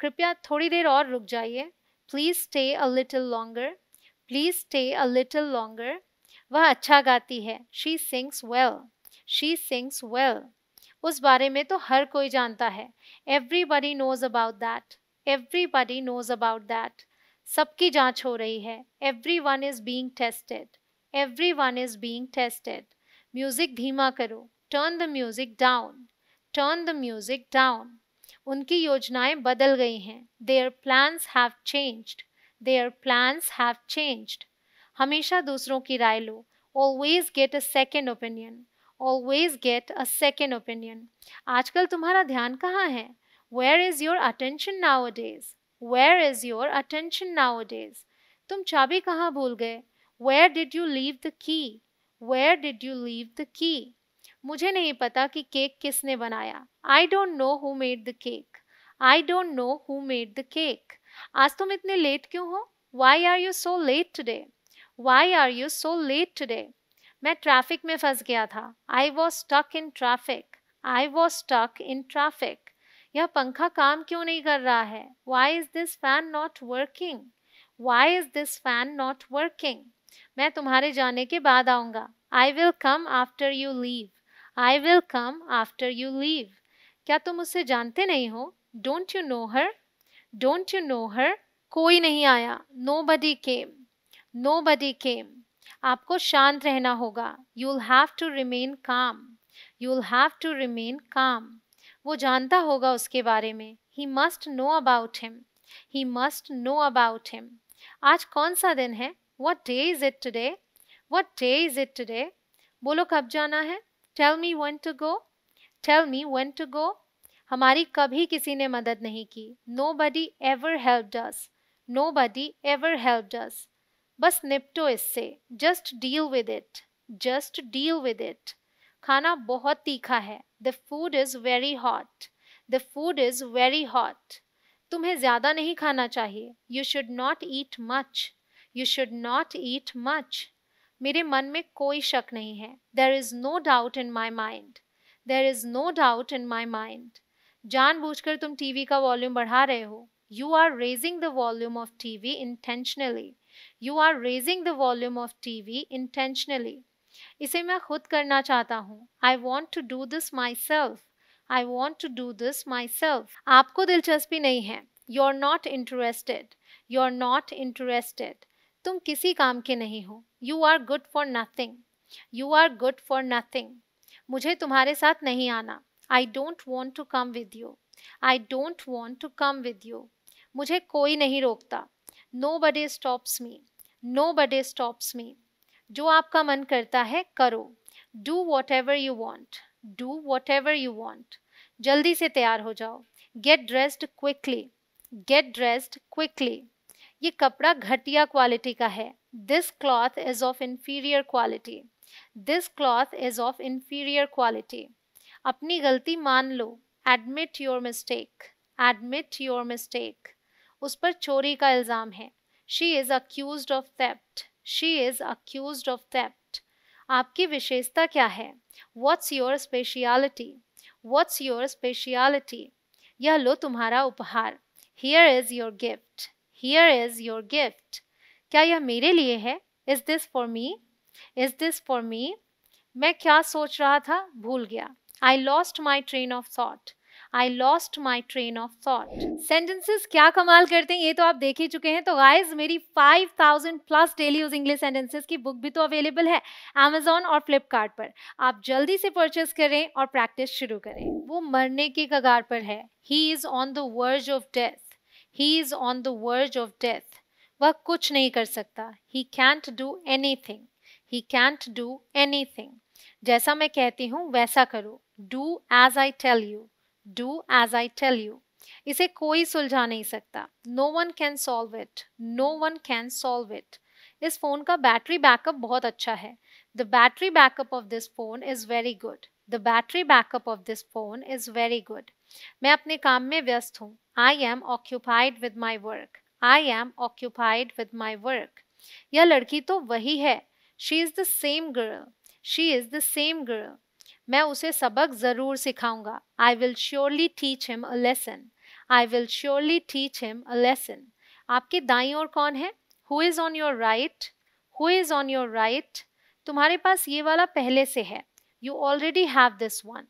कृपया थोड़ी देर और रुक जाइए please stay a little longer please stay a little longer वह अच्छा गाती है she sings well she sings well उस बारे में तो हर कोई जानता है everybody knows about that everybody knows about that सबकी जांच हो रही है everyone is being tested everyone is being tested music धीमा करो turn the music down turn the music down उनकी योजनाएं बदल गई हैं their plans have changed their plans have changed हमेशा दूसरों की राय लो always get a second opinion always get a second opinion आजकल तुम्हारा ध्यान कहाँ है where is your attention nowadays where is your attention nowadays तुम चाबी कहाँ भूल गए where did you leave the key where did you leave the key मुझे नहीं पता कि केक किसने बनाया I don't know who made the cake I don't know who made the cake आज तुम इतने लेट क्यों हो why are you so late today why are you so late today मैं ट्रैफिक में फंस गया था I was stuck in traffic I was stuck in traffic यह पंखा काम क्यों नहीं कर रहा है why is this fan not working why is this fan not working मैं तुम्हारे जाने के बाद आऊँगा I will come after you leave I will come after you leave क्या तुम उससे जानते नहीं हो don't you know her don't you know her कोई नहीं आया नो बडी केम नो बडी केम आपको शांत रहना होगा you will have to remain काम you will have to remain काम वो जानता होगा उसके बारे में he must know about him he must know about him आज कौन सा दिन है what day is it today what day is it today बोलो कब जाना है tell me one to go tell me one to go हमारी कभी किसी ने मदद नहीं की no nobody ever help does nobody ever help does बस निपटो इससे just deal with it just deal with it खाना बहुत तीखा है the food is very hot the food is very hot तुम्हें ज़्यादा नहीं खाना चाहिए you should not eat much you should not eat much मेरे मन में कोई शक नहीं है there is no doubt in my mind there is no doubt in my mind जानबूझकर तुम टीवी का वॉल्यूम बढ़ा रहे हो you are raising the volume of TV intentionally you are raising the volume of TV intentionally इसे मैं खुद करना चाहता हूँ I want to do this myself I want to do this myself आपको दिलचस्पी नहीं है you are not interested you are not interested तुम किसी काम के नहीं हो you are good for nothing you are good for nothing मुझे तुम्हारे साथ नहीं आना I don't want to come with you I don't want to come with you मुझे कोई नहीं रोकता nobody stops me nobody stops me जो आपका मन करता है करो do whatever you want do whatever you want जल्दी से तैयार हो जाओ get dressed quickly get dressed quickly ये कपड़ा घटिया क्वालिटी का है this cloth is of inferior quality this cloth is of inferior quality अपनी गलती मान लो admit your mistake admit your mistake उस पर चोरी का इल्ज़ाम है she is accuse of theft she is accuse of theft आपकी विशेषता क्या है what's your speciality what's your speciality यह लो तुम्हारा उपहार here is your gift here is your gift क्या यह मेरे लिए है is this for me is this for me मैं क्या सोच रहा था भूल गया I lost my train of thought I lost my train of thought sentences क्या कमाल करते हैं ये तो आप देख ही चुके हैं तो गाइज मेरी 5000 plus daily use English sentences की बुक भी तो अवेलेबल है अमेजोन और फ्लिपकार्ट पर आप जल्दी से परचेस करें और प्रैक्टिस शुरू करें वो मरने के कगार पर है he is on the verge of death he is on the verge of death वह कुछ नहीं कर सकता he can't do anything he can't do anything जैसा मैं कहती हूँ वैसा करो do as I tell you do as I tell you इसे कोई सुलझा नहीं सकता no one can solve it no one can solve it इस फ़ोन का बैटरी बैकअप बहुत अच्छा है the battery backup of this phone is very good the battery backup of this phone is very good मैं अपने काम में व्यस्त हूँ I am occupied with my work I am occupied with my work यह लड़की तो वही है she is the same girl she is the same girl मैं उसे सबक ज़रूर सिखाऊंगा I will surely teach him a lesson I will surely teach him a lesson आपके दाई और कौन है who is on your right who is on your right तुम्हारे पास ये वाला पहले से है you already have this one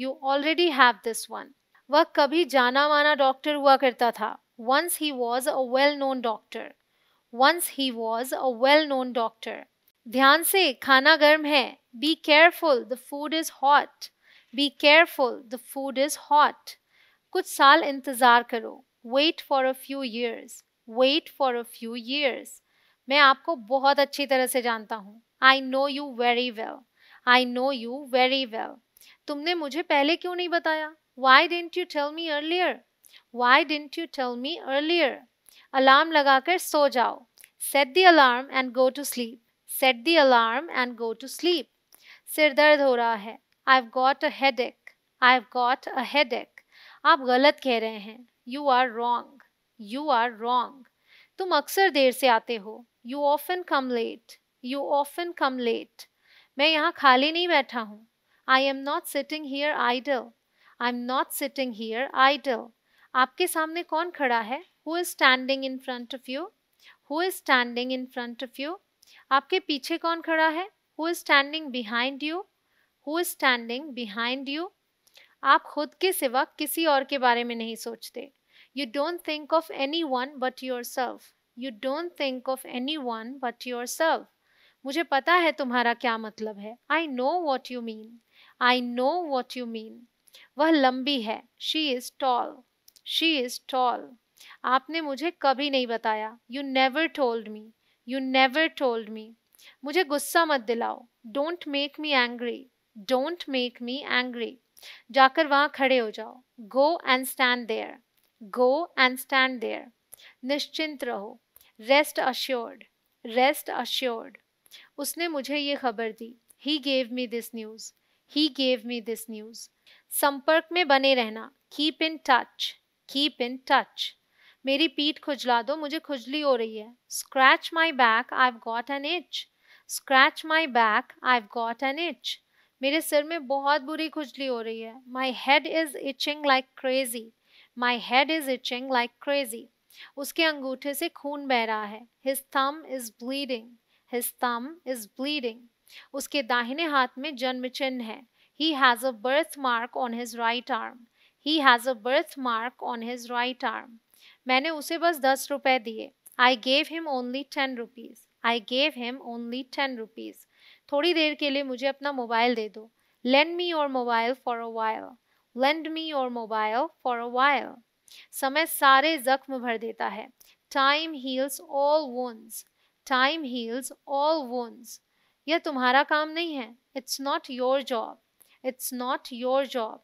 you already have this one वह कभी जाना माना डॉक्टर हुआ करता था once he was a well known doctor once he was a well known doctor ध्यान से खाना गर्म है be careful the food is hot be careful the food is hot कुछ साल इंतजार करो wait for a few years wait for a few years मैं आपको बहुत अच्छी तरह से जानता हूँ I know you very well I know you very well तुमने मुझे पहले क्यों नहीं बताया why didn't you tell me earlier why didn't you tell me earlier alarm लगाकर सो जाओ set the alarm and go to sleep set the alarm and go to sleep सिर दर्द हो रहा है I have got a headache I have got a headache आप गलत कह रहे हैं you are wrong you are wrong तुम अक्सर देर से आते हो you often come late you often come late मैं यहाँ खाली नहीं बैठा हूँ I am not sitting here idle I am not sitting here idle आपके सामने कौन खड़ा है who is standing in front of you who is standing in front of you आपके पीछे कौन खड़ा है who is standing behind you who is standing behind you आप खुद के सिवा किसी और के बारे में नहीं सोचते you don't think of anyone but yourself you don't think of anyone but yourself मुझे पता है तुम्हारा क्या मतलब है I know what you mean I know what you mean वह लंबी है she is tall she is tall आपने मुझे कभी नहीं बताया you never told me you never told me मुझे गुस्सा मत दिलाओ don't make me angry don't make me angry जाकर वहाँ खड़े हो जाओ go and stand there go and stand there निश्चिंत रहो रेस्ट अश्योर्ड रेस्ट अश्योर्ड उसने मुझे ये खबर दी he gave me this news he gave me this news संपर्क में बने रहना keep in touch keep in touch मेरी पीठ खुजला दो मुझे खुजली हो रही है scratch my back I have got an itch scratch my back I have got an itch मेरे सिर में बहुत बुरी खुजली हो रही है my head is itching like crazy my head is itching like crazy उसके अंगूठे से खून बह रहा है his thumb is bleeding his thumb is bleeding उसके दाहिने हाथ में जन्म चिन्ह है he has a birthmark on his right arm he has a birthmark on his right arm मैंने उसे बस दस रुपए दिए I gave him only ten rupees I gave him only ten rupees थोड़ी देर के लिए मुझे अपना मोबाइल दे दो lend me your mobile for a while lend me your mobile for a while समय सारे जख्म भर देता है time heals all wounds time heals all wounds यह तुम्हारा काम नहीं है it's not your job it's not your job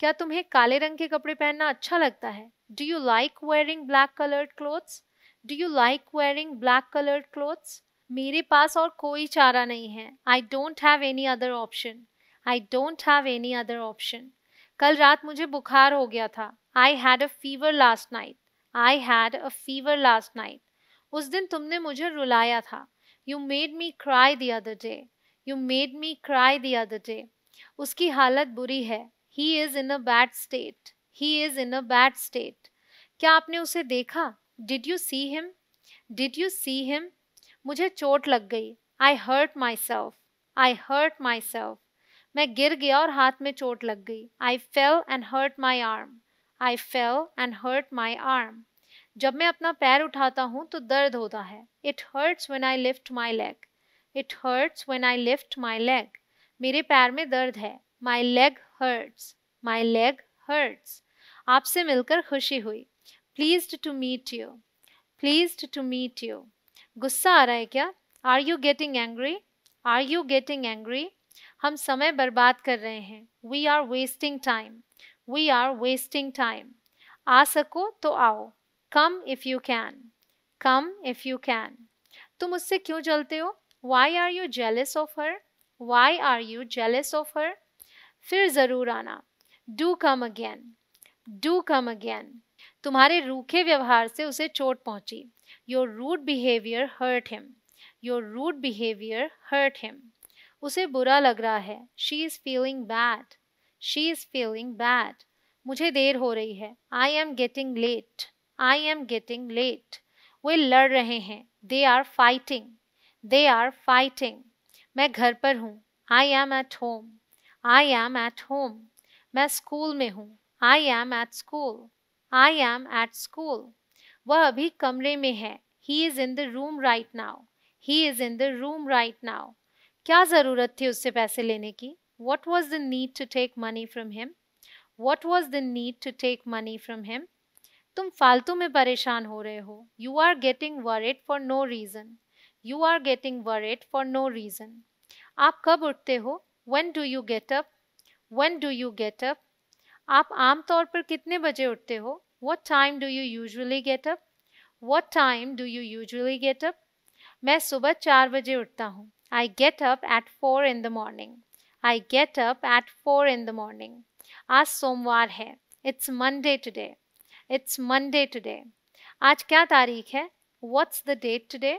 क्या तुम्हें काले रंग के कपड़े पहनना अच्छा लगता है do you like wearing black coloured clothes do you like wearing black coloured clothes मेरे पास और कोई चारा नहीं है I don't have any other option I don't have any other option कल रात मुझे बुखार हो गया था I had a fever last night I had a fever last night उस दिन तुमने मुझे रुलाया था you made me cry the other day you made me cry the other day उसकी हालत बुरी है he is in a bad state he is in a bad state क्या आपने उसे देखा did you see him did you see him मुझे चोट लग गई I hurt myself I hurt myself मैं गिर गया और हाथ में चोट लग गई I fell and hurt my arm I fell and hurt my arm जब मैं अपना पैर उठाता हूँ तो दर्द होता है it hurts when I lift my leg it hurts when I lift my leg मेरे पैर में दर्द है my leg hurts my leg hurts आपसे मिलकर खुशी हुई pleased to meet you pleased to meet you गुस्सा आ रहा है क्या are you getting angry are you getting angry हम समय बर्बाद कर रहे हैं we are wasting time we are wasting time आ सको तो आओ come if you can come if you can तुम उससे क्यों जलते हो why are you jealous of her why are you jealous of her फिर ज़रूर आना do come again do come again तुम्हारे रूखे व्यवहार से उसे चोट पहुंची your rude behaviour hurt him your rude behaviour hurt him उसे बुरा लग रहा है she is feeling bad she is feeling bad मुझे देर हो रही है I am getting late I am getting late वे लड़ रहे हैं they are fighting they are fighting मैं घर पर हूँ I am at home I am at home मैं स्कूल में हूँ I am at school I am at school वह अभी कमरे में है he is in the room right now he is in the room right now क्या ज़रूरत थी उससे पैसे लेने की what was the need to take money from him what was the need to take money from him तुम फालतू में परेशान हो रहे हो you are getting worried for no reason you are getting worried for no reason आप कब उठते हो when do you get up when do you get up आप आमतौर पर कितने बजे उठते हो what time do you usually get up what time do you usually get up मैं सुबह चार बजे उठता हूँ I get up at four in the morning I get up at four in the morning आज सोमवार है it's Monday today it's Monday today आज क्या तारीख है what's the date today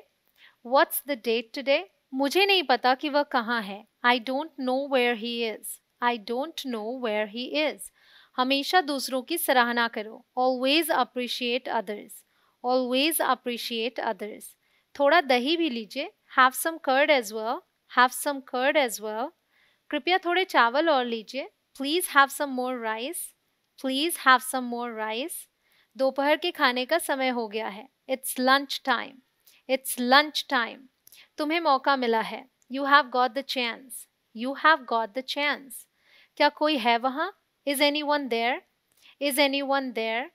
what's the date today मुझे नहीं पता कि वह कहाँ है I don't know where he is I don't know where he is हमेशा दूसरों की सराहना करो always appreciate others always appreciate others थोड़ा दही भी लीजिए have some curd as well have some curd as well कृपया थोड़े चावल और लीजिए please have some more rice please have some more rice दोपहर के खाने का समय हो गया है it's lunch time it's lunch time तुम्हें मौका मिला है you have got the chance you have got the chance क्या कोई है वहाँ is anyone there is anyone there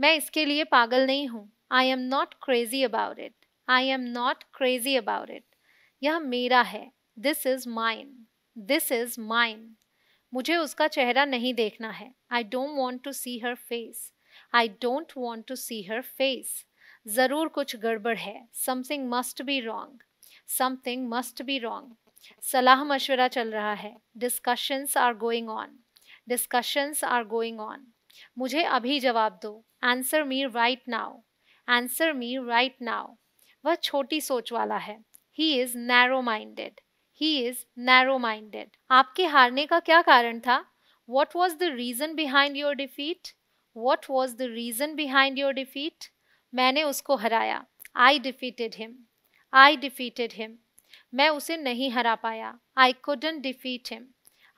मैं इसके लिए पागल नहीं हूँ I am not crazy about it I am not crazy about it यह मेरा है this is mine this is mine मुझे उसका चेहरा नहीं देखना है I don't want to see her face I don't want to see her face ज़रूर कुछ गड़बड़ है something must be wrong something must be wrong सलाह मशवरा चल रहा है discussions are going on discussions are going on मुझे अभी जवाब दो answer me right now answer me right now वह छोटी सोच वाला है he is narrow minded he is narrow minded आपके हारने का क्या कारण था what was the reason behind your defeat what was the reason behind your defeat मैंने उसको हराया I defeated him I defeated him मैं उसे नहीं हरा पाया I couldn't defeat him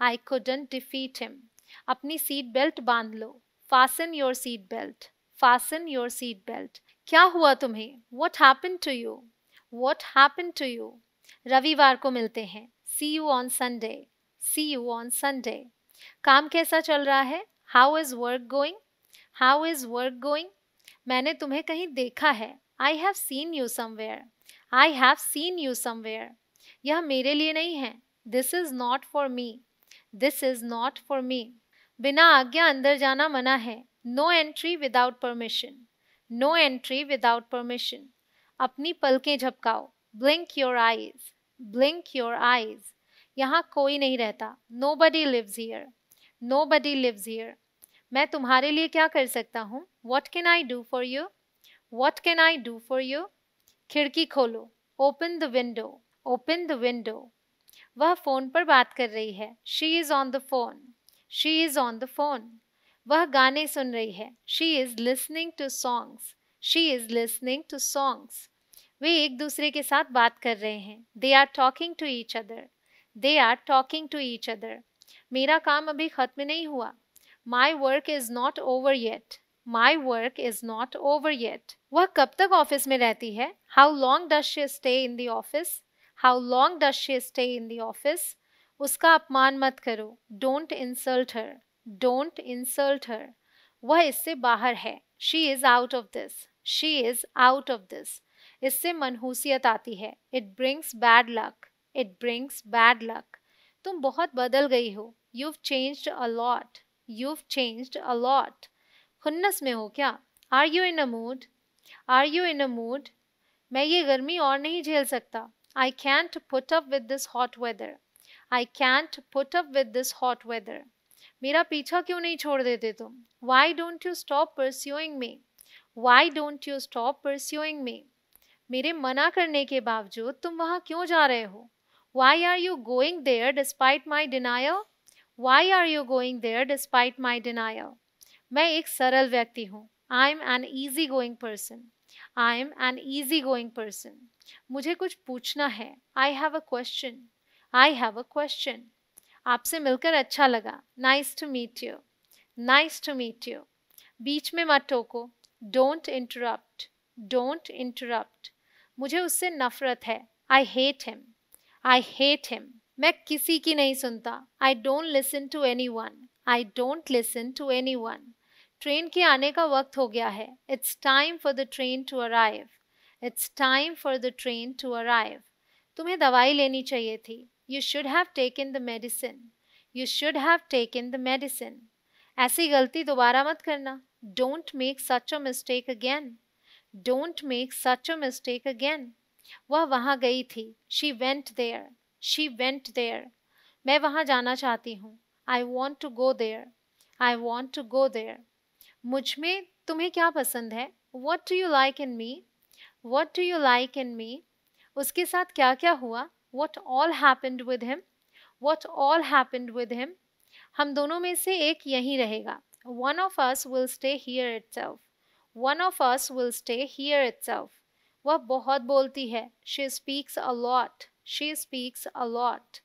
I couldn't defeat him अपनी सीट बेल्ट बांध लो fasten your seat belt fasten your seat belt क्या हुआ तुम्हें what happen to you what happen to you रविवार को मिलते हैं see you on Sunday see you on Sunday काम कैसा चल रहा है how is work going how is work going मैंने तुम्हें कहीं देखा है I have seen you somewhere I have seen you somewhere यह मेरे लिए नहीं है this is not for me this is not for me बिना आज्ञा अंदर जाना मना है no entry without permission no entry without permission अपनी पलकें झपकाओ blink your eyes blink your eyes यहाँ कोई नहीं रहता nobody lives here nobody lives here मैं तुम्हारे लिए क्या कर सकता हूँ what can I do for you what can I do for you खिड़की खोलो open the window open the window वह फ़ोन पर बात कर रही है she is on the phone she is on the phone वह गाने सुन रही है she is listening to songs she is listening to songs वे एक दूसरे के साथ बात कर रहे हैं they are talking to each other they are talking to each other मेरा काम अभी ख़त्म नहीं हुआ my work is not over yet my work is not over yet वह कब तक ऑफिस में रहती है how long does she stay in the office how long does she stay in the office उसका अपमान मत करो don't insult her don't insult her वह इससे बाहर है she is out of this she is out of this इससे मनहूसियत आती है it brings bad luck it brings bad luck तुम बहुत बदल गई हो you have changed a lot you change a lot lot. खुन्नस में हो क्या are you in a mood are you in a mood मैं ये गर्मी और नहीं झेल सकता I can't put up with this hot weather I can't put up with this hot weather मेरा पीछा क्यों नहीं छोड़ देते तुम why don't you stop pursuing me why don't you stop pursuing me मेरे मना करने के बावजूद तुम वहाँ क्यों जा रहे हो why are you going there despite my denial why are you going there despite my denial मैं एक सरल व्यक्ति हूँ I am an easy going person I am an easy going person मुझे कुछ पूछना है I have a question I have a question आपसे मिलकर अच्छा लगा nice to meet you nice to meet you बीच में मत टोको डोंट इंटरप्ट डोंट इंटरप्ट मुझे उससे नफरत है I hate him I hate him मैं किसी की नहीं सुनता I don't listen to anyone I don't listen to anyone train के आने का वक्त हो गया है it's time for the train to arrive it's time for the train to arrive तुम्हें दवाई लेनी चाहिए थी you should have taken the medicine you should have taken the medicine ऐसी गलती दोबारा मत करना don't make such a mistake again don't make such a mistake again वह वहाँ गई थी she went there she went there मैं वहाँ जाना चाहती हूँ I want to go there I want to go there मुझ में तुम्हें क्या पसंद है what do you like in me what do you like in me उसके साथ क्या क्या हुआ what all happened with him what all happened with him हम दोनों में से एक यहीं रहेगा one of us will stay here itself. One of us will stay here itself. वह बहुत बोलती है she speaks a lot. She speaks a lot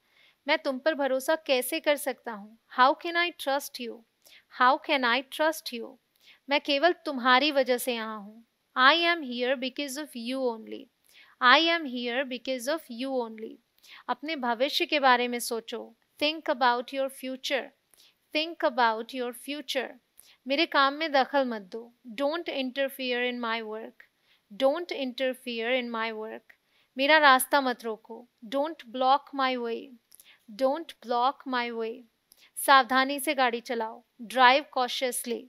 मैं तुम पर भरोसा कैसे कर सकता हूँ how can I trust you how can I trust you मैं केवल तुम्हारी वजह से यहाँ हूँ I am here because of you only I am here because of you only अपने भविष्य के बारे में सोचो think about your future think about your future मेरे काम में दखल मत दो don't interfere in my work don't interfere in my work मेरा रास्ता मत रोको don't block my way don't block my way सावधानी से गाड़ी चलाओ ड्राइव कॉशियसली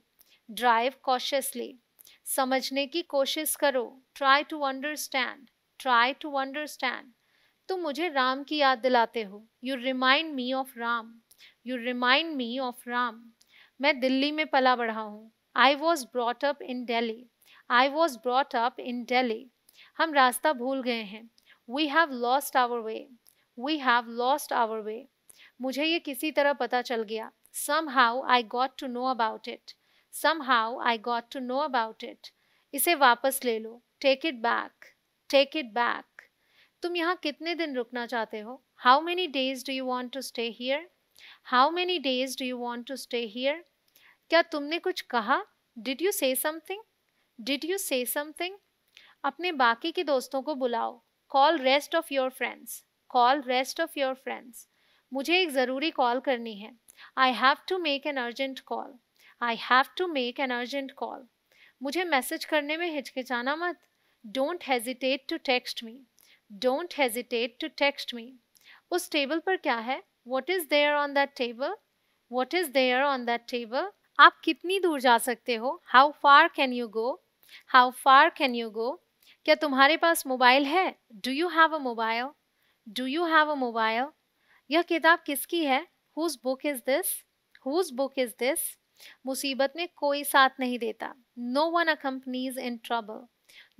ड्राइव कॉशियसली समझने की कोशिश करो try to understand try to understand तुम मुझे राम की याद दिलाते हो you remind me of Ram you remind me of Ram मैं दिल्ली में पला बढ़ा हूँ I was brought up in Delhi I was brought up in Delhi हम रास्ता भूल गए हैं we have lost our way we have lost our way मुझे ये किसी तरह पता चल गया somehow I got to know about it somehow I got to know about it इसे वापस ले लो take it back take it back तुम यहाँ कितने दिन रुकना चाहते हो how many days do you want to stay here how many days do you want to stay here क्या तुमने कुछ कहा did you say something did you say something अपने बाकी के दोस्तों को बुलाओ call rest of your friends call rest of your friends मुझे एक ज़रूरी कॉल करनी है I have to make an urgent call I have to make an urgent call मुझे मैसेज करने में हिचकिचाना मत don't hesitate to text me don't hesitate to text me उस टेबल पर क्या है what is there on that table what is there on that table आप कितनी दूर जा सकते हो how far can you go how far can you go क्या तुम्हारे पास मोबाइल है do you have a mobile do you have a mobile यह किताब किसकी है whose book is this whose book is this मुसीबत में कोई साथ नहीं देता no one accompanies in trouble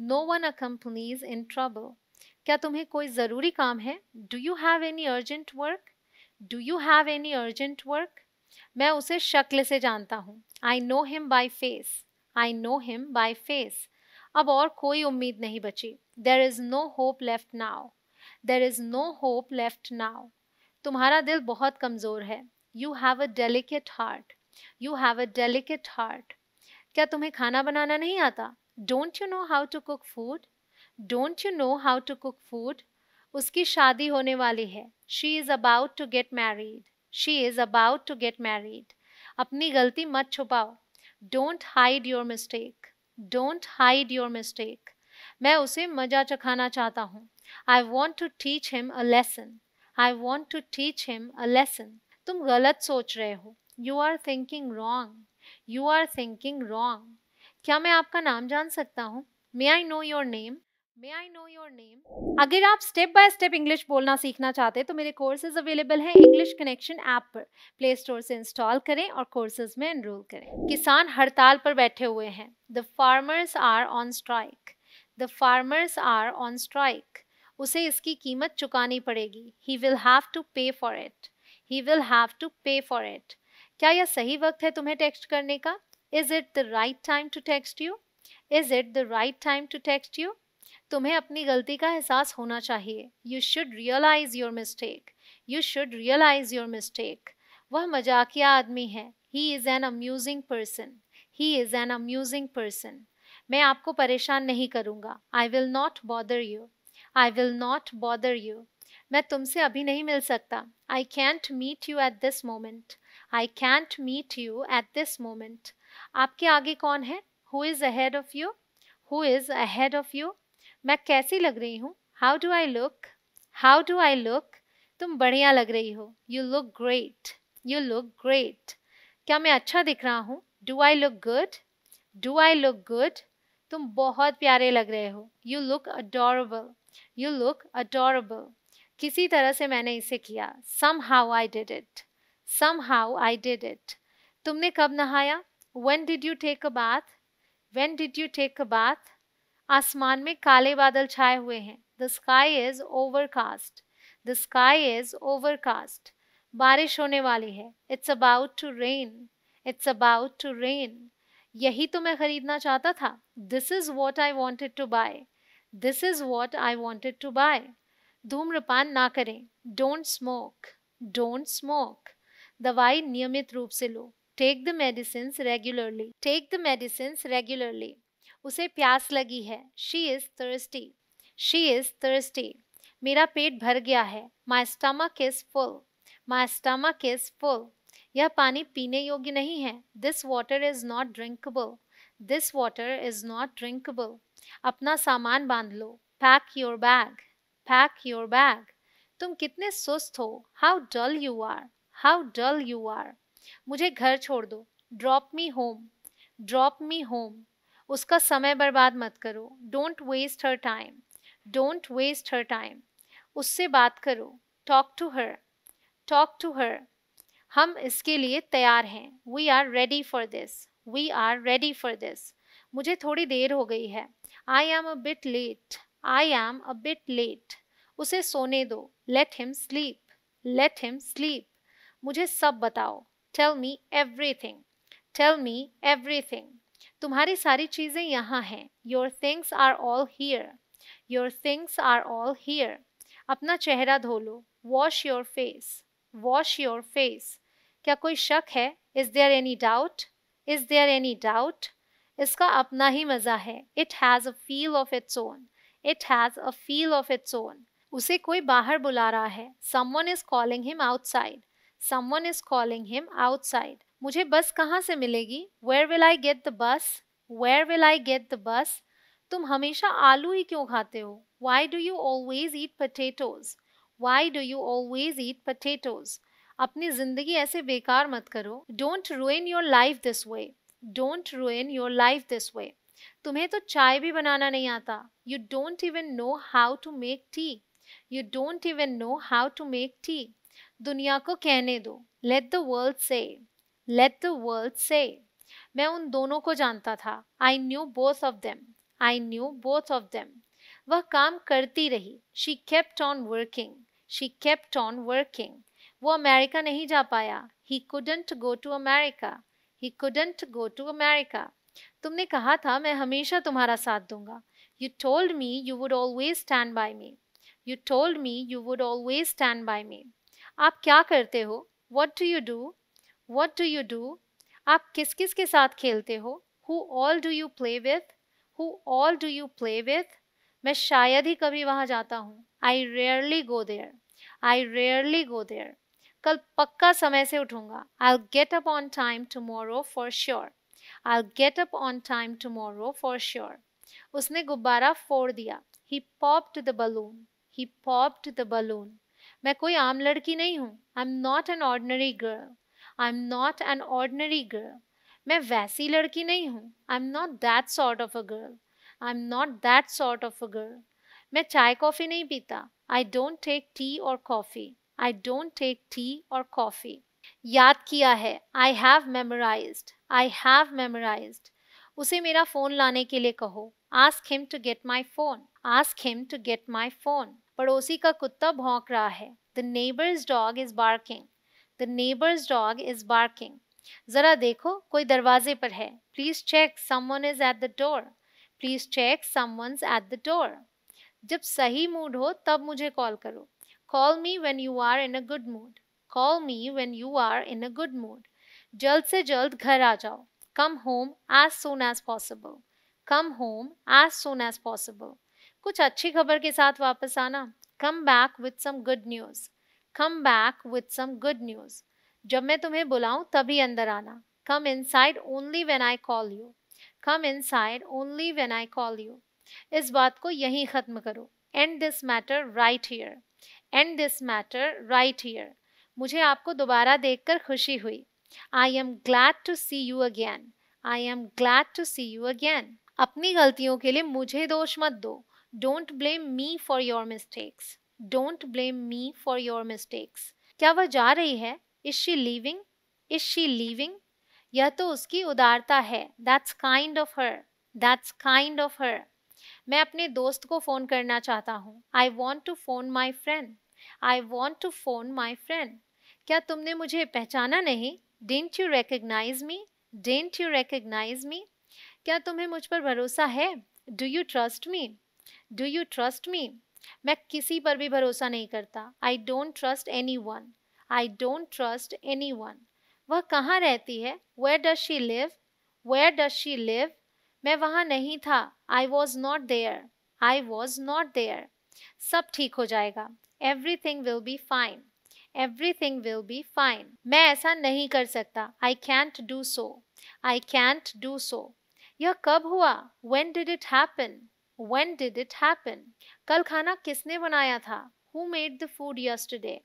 no one accompanies in trouble क्या तुम्हें कोई ज़रूरी काम है do you have any urgent work do you have any urgent work मैं उसे शक्ल से जानता हूँ I know him by face I know him by face अब और कोई उम्मीद नहीं बची there is no hope left now there is no hope left now तुम्हारा दिल बहुत कमज़ोर है you have a delicate heart you have a delicate heart क्या तुम्हें खाना बनाना नहीं आता don't you know how to cook food don't you know how to cook food उसकी शादी होने वाली है she is about to get married she is about to get married अपनी गलती मत छुपाओ don't hide your mistake don't hide your mistake मैं उसे मजा चखाना चाहता हूँ I want to teach him a lesson I want to teach him a lesson तुम गलत सोच रहे हो you are thinking wrong you are thinking wrong क्या मैं आपका नाम जान सकता हूँ may I know your name may I know your name अगर आप स्टेप बाय स्टेप इंग्लिश बोलना सीखना चाहते हैं तो मेरे कोर्सेज अवेलेबल हैं इंग्लिश कनेक्शन ऐप पर प्ले स्टोर से इंस्टॉल करें और कोर्सेज में एनरोल करें किसान हड़ताल पर बैठे हुए हैं the farmers are on strike the farmers are on strike उसे इसकी कीमत चुकानी पड़ेगी he will have to pay for it he will have to pay for it क्या यह सही वक्त है तुम्हें टेक्स्ट करने का is it the right time to text you is it the right time to text you तुम्हें अपनी गलती का एहसास होना चाहिए you should realise your mistake you should realise your mistake वह मजाकिया आदमी है he is an amusing person he is an amusing person मैं आपको परेशान नहीं करूँगा I will not bother you I will not bother you मैं तुमसे अभी नहीं मिल सकता I can't meet you at this moment I can't meet you at this moment आपके आगे कौन है who is ahead of you who is ahead of you मैं कैसी लग रही हूँ how do I look how do I look तुम बढ़िया लग रही हो you look great you look great क्या मैं अच्छा दिख रहा हूँ do I look good do I look good तुम बहुत प्यारे लग रहे हो you look adorable you look adorable किसी तरह से मैंने इसे किया somehow I did it somehow I did it तुमने कब नहाया when did you take a bath when did you take a bath आसमान में काले बादल छाए हुए हैं the sky is overcast the sky is overcast बारिश होने वाली है it's about to rain it's about to rain यही तो मैं खरीदना चाहता था this is what I wanted to buy this is what I wanted to buy धूम्रपान ना करें डोंट स्मोक डोंट स्मोक दवाई नियमित रूप से लो take the medicine regularly take the medicine regularly उसे प्यास लगी है she is thirsty she is thirsty मेरा पेट भर गया है my stomach is full my stomach is full यह पानी पीने योग्य नहीं है this water is not drinkable this water is not drinkable अपना सामान बांध लो pack your bag pack your bag तुम कितने सुस्त हो how dull you are how dull you are मुझे घर छोड़ दो drop me home drop me home उसका समय बर्बाद मत करो don't waste her time don't waste her time उससे बात करो talk to her talk to her हम इसके लिए तैयार हैं we are ready for this we are ready for this मुझे थोड़ी देर हो गई है I am a bit late I am a bit late उसे सोने दो let him sleep let him sleep मुझे सब बताओ tell me everything tell me everything तुम्हारी सारी चीज़ें यहाँ हैं your things are all here your things are all here अपना चेहरा धो लो wash your face wash your face क्या कोई शक है is there any doubt is there any doubt इसका अपना ही मज़ा है it has a feel of its own it has a feel of its own उसे कोई बाहर बुला रहा है someone is calling him outside someone is calling him outside मुझे बस कहाँ से मिलेगी where will I get the bus where will I get the bus तुम हमेशा आलू ही क्यों खाते हो why do you always eat potatoes why do you always eat potatoes अपनी ज़िंदगी ऐसे बेकार मत करो don't ruin your life this way don't ruin your life this way तुम्हें तो चाय भी बनाना नहीं आता you don't even know how to make tea you don't even know how to make tea दुनिया को कहने दो let the world say let the world say मैं उन दोनों को जानता था I knew both of them I knew both of them वह काम करती रही she kept on working she kept on working वो अमेरिका नहीं जा पाया he couldn't go to America he couldn't go to America तुमने कहा था मैं हमेशा तुम्हारा साथ दूंगा you told me you would always stand by me you told me you would always stand by me आप क्या करते हो what do you do what do you do आप किस किस के साथ खेलते हो who all do you play with who all do you play with मैं शायद ही कभी वहाँ जाता हूँ I rarely go there I rarely go there कल पक्का समय से उठूंगा I get up on time tomorrow for sure I get up on time tomorrow for sure उसने गुब्बारा फोड़ दिया he popped the balloon he popped the balloon मैं कोई आम लड़की नहीं हूँ I am not an ordinary girl I am not an ordinary girl मैं वैसी लड़की नहीं हूँ I am not that sort of a girl I am not that sort of a girl मैं चाय कॉफ़ी नहीं पीता आई डोंट टेक टी और coffee I don't take tea और कॉफ़ी याद किया है I have memorise I have memorise उसे मेरा फ़ोन लाने के लिए कहो ask him to get my phone ask him to get my phone पड़ोसी का कुत्ता भौंक रहा है the neighbour's dog is barking neighbour's dog is barking ज़रा देखो कोई दरवाजे पर है please check someone is at the door please check someone at the door जब सही मूड हो तब मुझे कॉल करो call me when you are in a good mood call me when you are in a good mood जल्द से जल्द घर आ जाओ come home as soon as possible come home as soon as possible कुछ अच्छी खबर के साथ वापस आना come back with some good news come back with some good news जब मैं तुम्हें बुलाऊं तभी अंदर आना come inside only when I call you come inside only when I call you इस बात को यहीं ख़त्म करो and this matter right here and this matter right here मुझे आपको दोबारा देखकर खुशी हुई I am glad to see you again I am glad to see you again अपनी गलतियों के लिए मुझे दोष मत दो don't blame me for your mistakes don't blame me for your mistakes क्या वह जा रही है is she living is she living यह तो उसकी उदारता है that's kind of her that's kind of her मैं अपने दोस्त को फ़ोन करना चाहता हूँ I want to phone my friend I want to phone my friend क्या तुमने मुझे पहचाना नहीं didn't you recognize me didn't you recognize me क्या तुम्हें मुझ पर भरोसा है do you trust me do you trust me मैं किसी पर भी भरोसा नहीं करता I don't trust anyone I don't trust anyone वह कहाँ रहती है where does she live where does she live मैं वहाँ नहीं था I was not there I was not there सब ठीक हो जाएगा everything will be fine everything will be fine मैं ऐसा नहीं कर सकता I can't do so I can't do so यह कब हुआ when did it happen When did it happen? कल खाना किसने बनाया था Who made the food yesterday?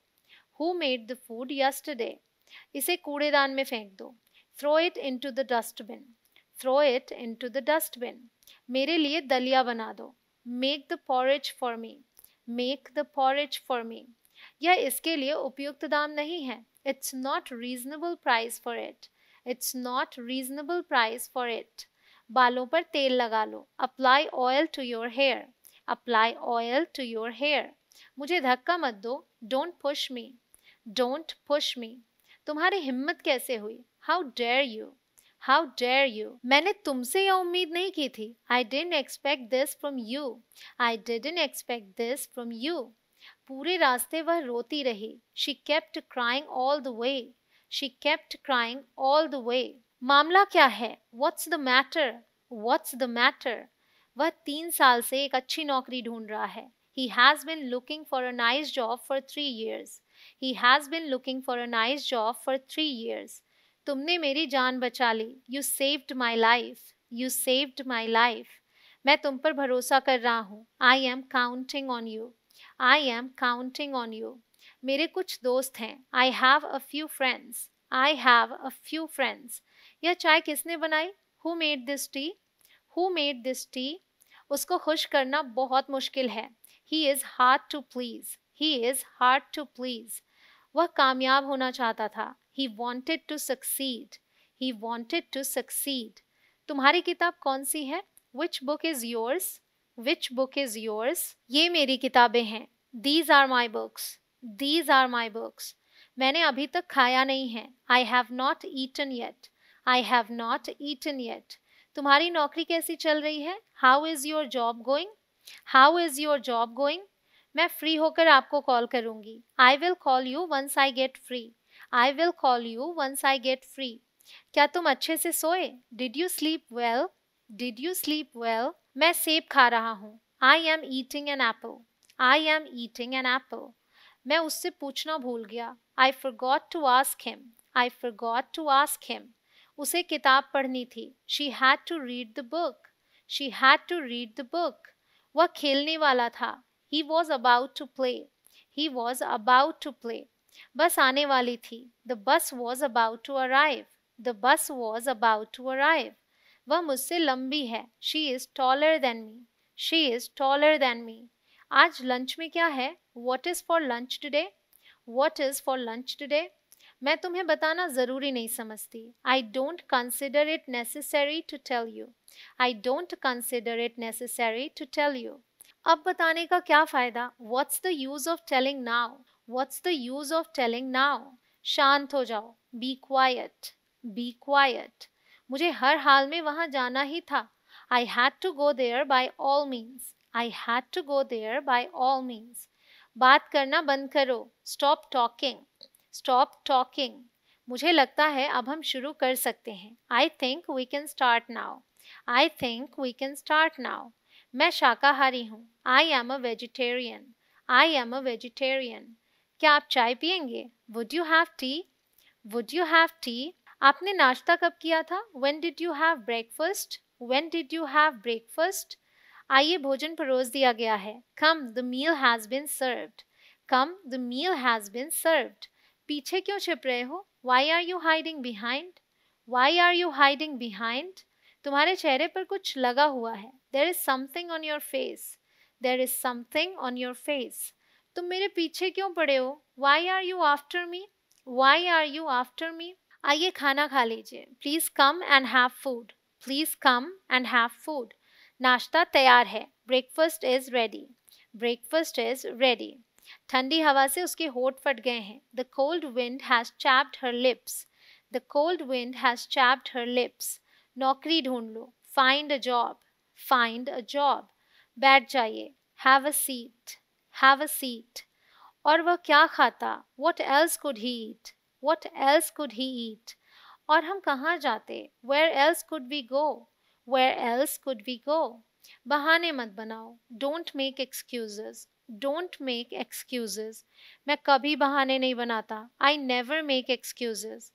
Who made the food yesterday? इसे कूड़ेदान में फेंक दो Throw it into the dustbin. Throw it into the dustbin. मेरे लिए दलिया बना दो Make the porridge for me. Make the porridge for me. यह इसके लिए उपयुक्त दाम नहीं है It's not reasonable price for it. It's not reasonable price for it. बालों पर तेल लगा लो apply oil to your hair apply oil to your hair मुझे धक्का मत दो don't push me don't push me तुम्हारी हिम्मत कैसे हुई how dare you how dare you मैंने तुमसे यह उम्मीद नहीं की थी I didn't expect this from you I didn't expect this from you पूरे रास्ते वह रोती रही she kept crying all the way she kept crying all the वे मामला क्या है what's the matter what's the matter वह तीन साल से एक अच्छी नौकरी ढूंढ रहा है he has been looking for a nice job for three years he has been looking for a nice job for three years तुमने मेरी जान बचा ली you saved my life you saved my life मैं तुम पर भरोसा कर रहा हूँ I am counting on you I am counting on you मेरे कुछ दोस्त हैं I have a few friends I have a few friends यह चाय किसने बनाई who made this tea who made this tea उसको खुश करना बहुत मुश्किल है he is hard to please he is hard to please वह कामयाब होना चाहता था he wanted to succeed he wanted to succeed तुम्हारी किताब कौन सी है which book is yours which book is yours ये मेरी किताबें हैं these are my books these are my books मैंने अभी तक खाया नहीं है I have not eaten yet I have not eaten yet तुम्हारी नौकरी कैसी चल रही है how is your job going how is your job going मैं फ्री होकर आपको कॉल करूंगी I will call you once I get free I will call you once I get free क्या तुम अच्छे से सोए did you sleep well did you sleep well मैं सेब खा रहा हूँ I am eating an apple I am eating an apple मैं उससे पूछना भूल गया I forgot to ask him I forgot to ask him उसे किताब पढ़नी थी she had to read the book she had to read the book वह खेलने वाला था he was about to play he was about to play bus आने वाली थी the bus was about to arrive the bus was about to arrive वह मुझसे लंबी है she is taller than me she is taller than me आज lunch में क्या है what is for lunch today what is for lunch today मैं तुम्हें बताना ज़रूरी नहीं समझती I don't consider it necessary to tell you I don't consider it necessary to tell you अब बताने का क्या फ़ायदा what's the use of telling now what's the use of telling now शांत हो जाओ बी क्वाइट बी क्वाइट मुझे हर हाल में वहां जाना ही था I had to go there by all means I had to go there by all means बात करना बंद करो स्टॉप टॉकिंग स्टॉप टॉकिंग मुझे लगता है अब हम शुरू कर सकते हैं I think we can start now I think we can start now मैं शाकाहारी हूँ I am a vegetarian I am a vegetarian क्या आप चाय पियेंगे would you have tea would you have tea आपने नाश्ता कब किया था when did you have breakfast when did you have breakfast आइए भोजन परोस दिया गया है come the meal has been served come the meal has been served पीछे क्यों छिप रहे हो why are you hiding behind why are you hiding behind तुम्हारे चेहरे पर कुछ लगा हुआ है there is something on your face there is something on your face तुम मेरे पीछे क्यों पड़े हो why are you after me why are you after me आइए खाना खा लीजिए please come and have food please come and have food नाश्ता तैयार है breakfast is ready breakfast is ready ठंडी हवा से उसके होठ फट गए हैं the cold wind has chapped her lips the cold wind has chapped her lips नौकरी ढूंढ लो find a job find a job बैठ जाइए have a seat have a seat और वह क्या खाता what else could he eat what else could he eat और हम कहाँ जाते where else could we go where else could we go बहाने मत बनाओ don't make excuses don't make excuses मैं कभी बहाने नहीं बनाता I never make excuses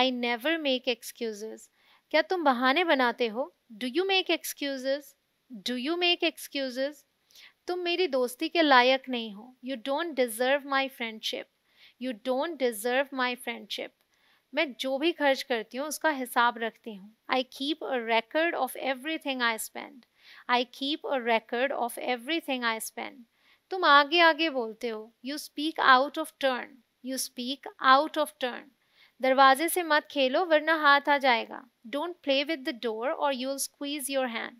I never make excuses क्या तुम बहाने बनाते हो do you make excuses do you make excuses तुम मेरी दोस्ती के लायक नहीं हो you don't deserve my friendship you don't deserve my friendship मैं जो भी खर्च करती हूँ उसका हिसाब रखती हूँ I keep a record of everything I spend I keep a record of everything I spend तुम आगे आगे बोलते हो you speak out of turn you speak out of turn दरवाजे से मत खेलो वरना हाथ आ जाएगा don't play with the door or will squeeze your hand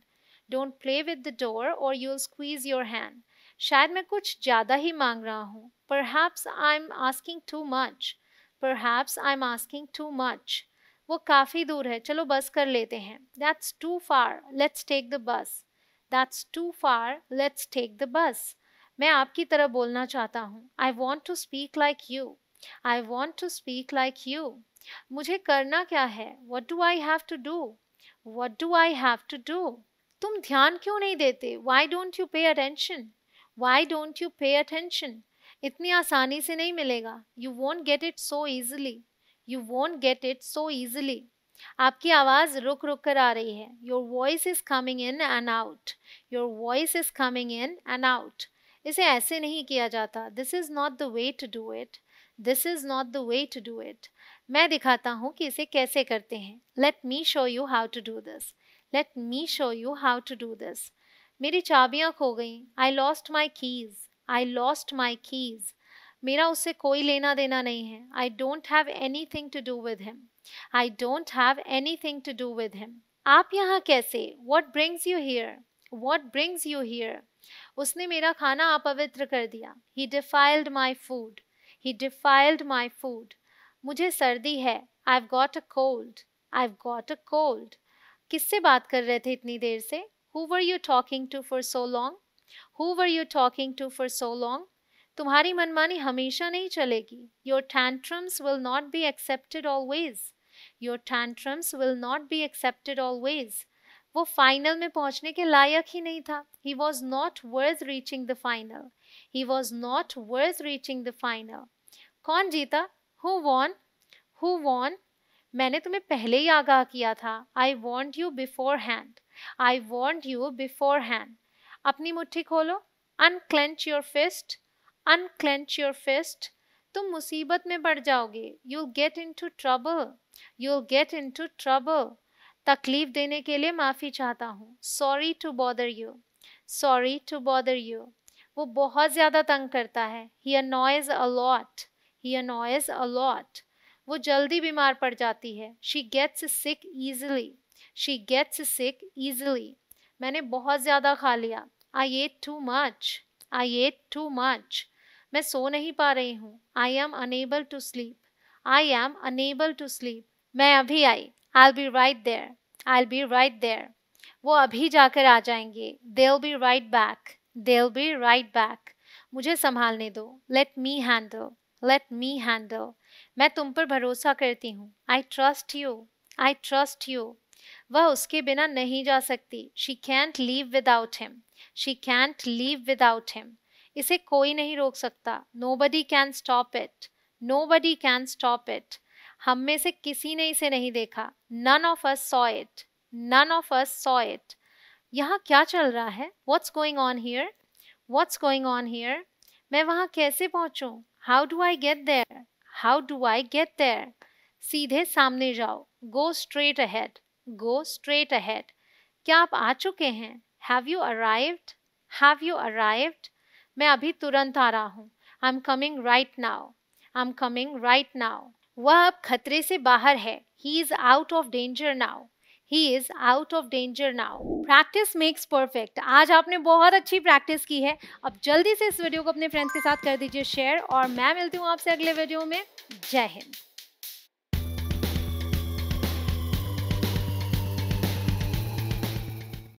don't play with the door or will squeeze your hand शायद मैं कुछ ज़्यादा ही मांग रहा हूँ perhaps I am asking too much perhaps I am asking too much वो काफ़ी दूर है चलो बस कर लेते हैं that's too far let's take the bus that's too far let's take the bus मैं आपकी तरह बोलना चाहता हूँ I want to speak like you I want to speak like you मुझे करना क्या है what do I have to do what do I have to do तुम ध्यान क्यों नहीं देते why don't you pay attention why don't you pay attention इतनी आसानी से नहीं मिलेगा you won't get it so easily you won't get it so easily आपकी आवाज़ रुक रुक कर आ रही है your voice is coming in and out your voice is coming in and out इसे ऐसे नहीं किया जाता this is not the way to do it this is not the way to do it मैं दिखाता हूँ कि इसे कैसे करते हैं let me show you how to do this let me show you how to do this मेरी चाबियाँ खो गई I lost my keys I lost my keys मेरा उससे कोई लेना देना नहीं है I don't have anything to do with him I don't have anything to do with him आप यहाँ कैसे what brings you here what brings you here उसने मेरा खाना अपवित्र कर दिया he defiled my food he defiled my food मुझे सर्दी है I have got a cold I have got a cold किससे बात कर रहे थे इतनी देर से who were you talking to for so long who were you talking to for so long तुम्हारी मनमानी हमेशा नहीं चलेगी your tantrums will not be accepted always your tantrums will not be accepted always वो फाइनल में पहुंचने के लायक ही नहीं था he was not worth reaching the final he was not worth reaching the final कौन जीता हु वॉन हु वॉन मैंने तुम्हें पहले ही आगाह किया था I want you beforehand I want you beforehand अपनी मुट्ठी खोलो unclench your fist unclench your fist तुम मुसीबत में पड़ जाओगे you get into trouble you get into trouble तकलीफ देने के लिए माफ़ी चाहता हूँ sorry to bother you sorry to bother you वो बहुत ज़्यादा तंग करता है he noise a lot he noise a lot वो जल्दी बीमार पड़ जाती है she gets sick easily she gets sick easily मैंने बहुत ज़्यादा खा लिया I ate too much I ate too much मैं सो नहीं पा रही हूँ I am unable to sleep I am unable to sleep मैं अभी आई I be right there I be right there वो अभी जाकर आ जाएंगे they will be right back they will be right back मुझे संभालने दो let me handle late me handle मैं तुम पर भरोसा करती हूँ I trust you I trust you वह उसके बिना नहीं जा सकती she can't leave without him she can't leave without him इसे कोई नहीं रोक सकता nobody can stop it nobody can stop it हम में से किसी ने इसे नहीं देखा none of us saw it none of us saw it यहाँ क्या चल रहा है watts going on here what's going on here मैं वहाँ कैसे पहुँचूँ how do I get there how do I get there सीधे सामने जाओ go straight ahead go straight ahead क्या आप आ चुके हैं have you arrived have you arrived मैं अभी तुरंत आ रहा हूँ I am coming right now I am coming right now वह अब खतरे से बाहर है he is out of danger now he is out of danger now practice makes perfect आज आपने बहुत अच्छी प्रैक्टिस की है अब जल्दी से इस वीडियो को अपने फ्रेंड्स के साथ कर दीजिए शेयर और मैं मिलती हूँ आपसे अगले वीडियो में जय हिंद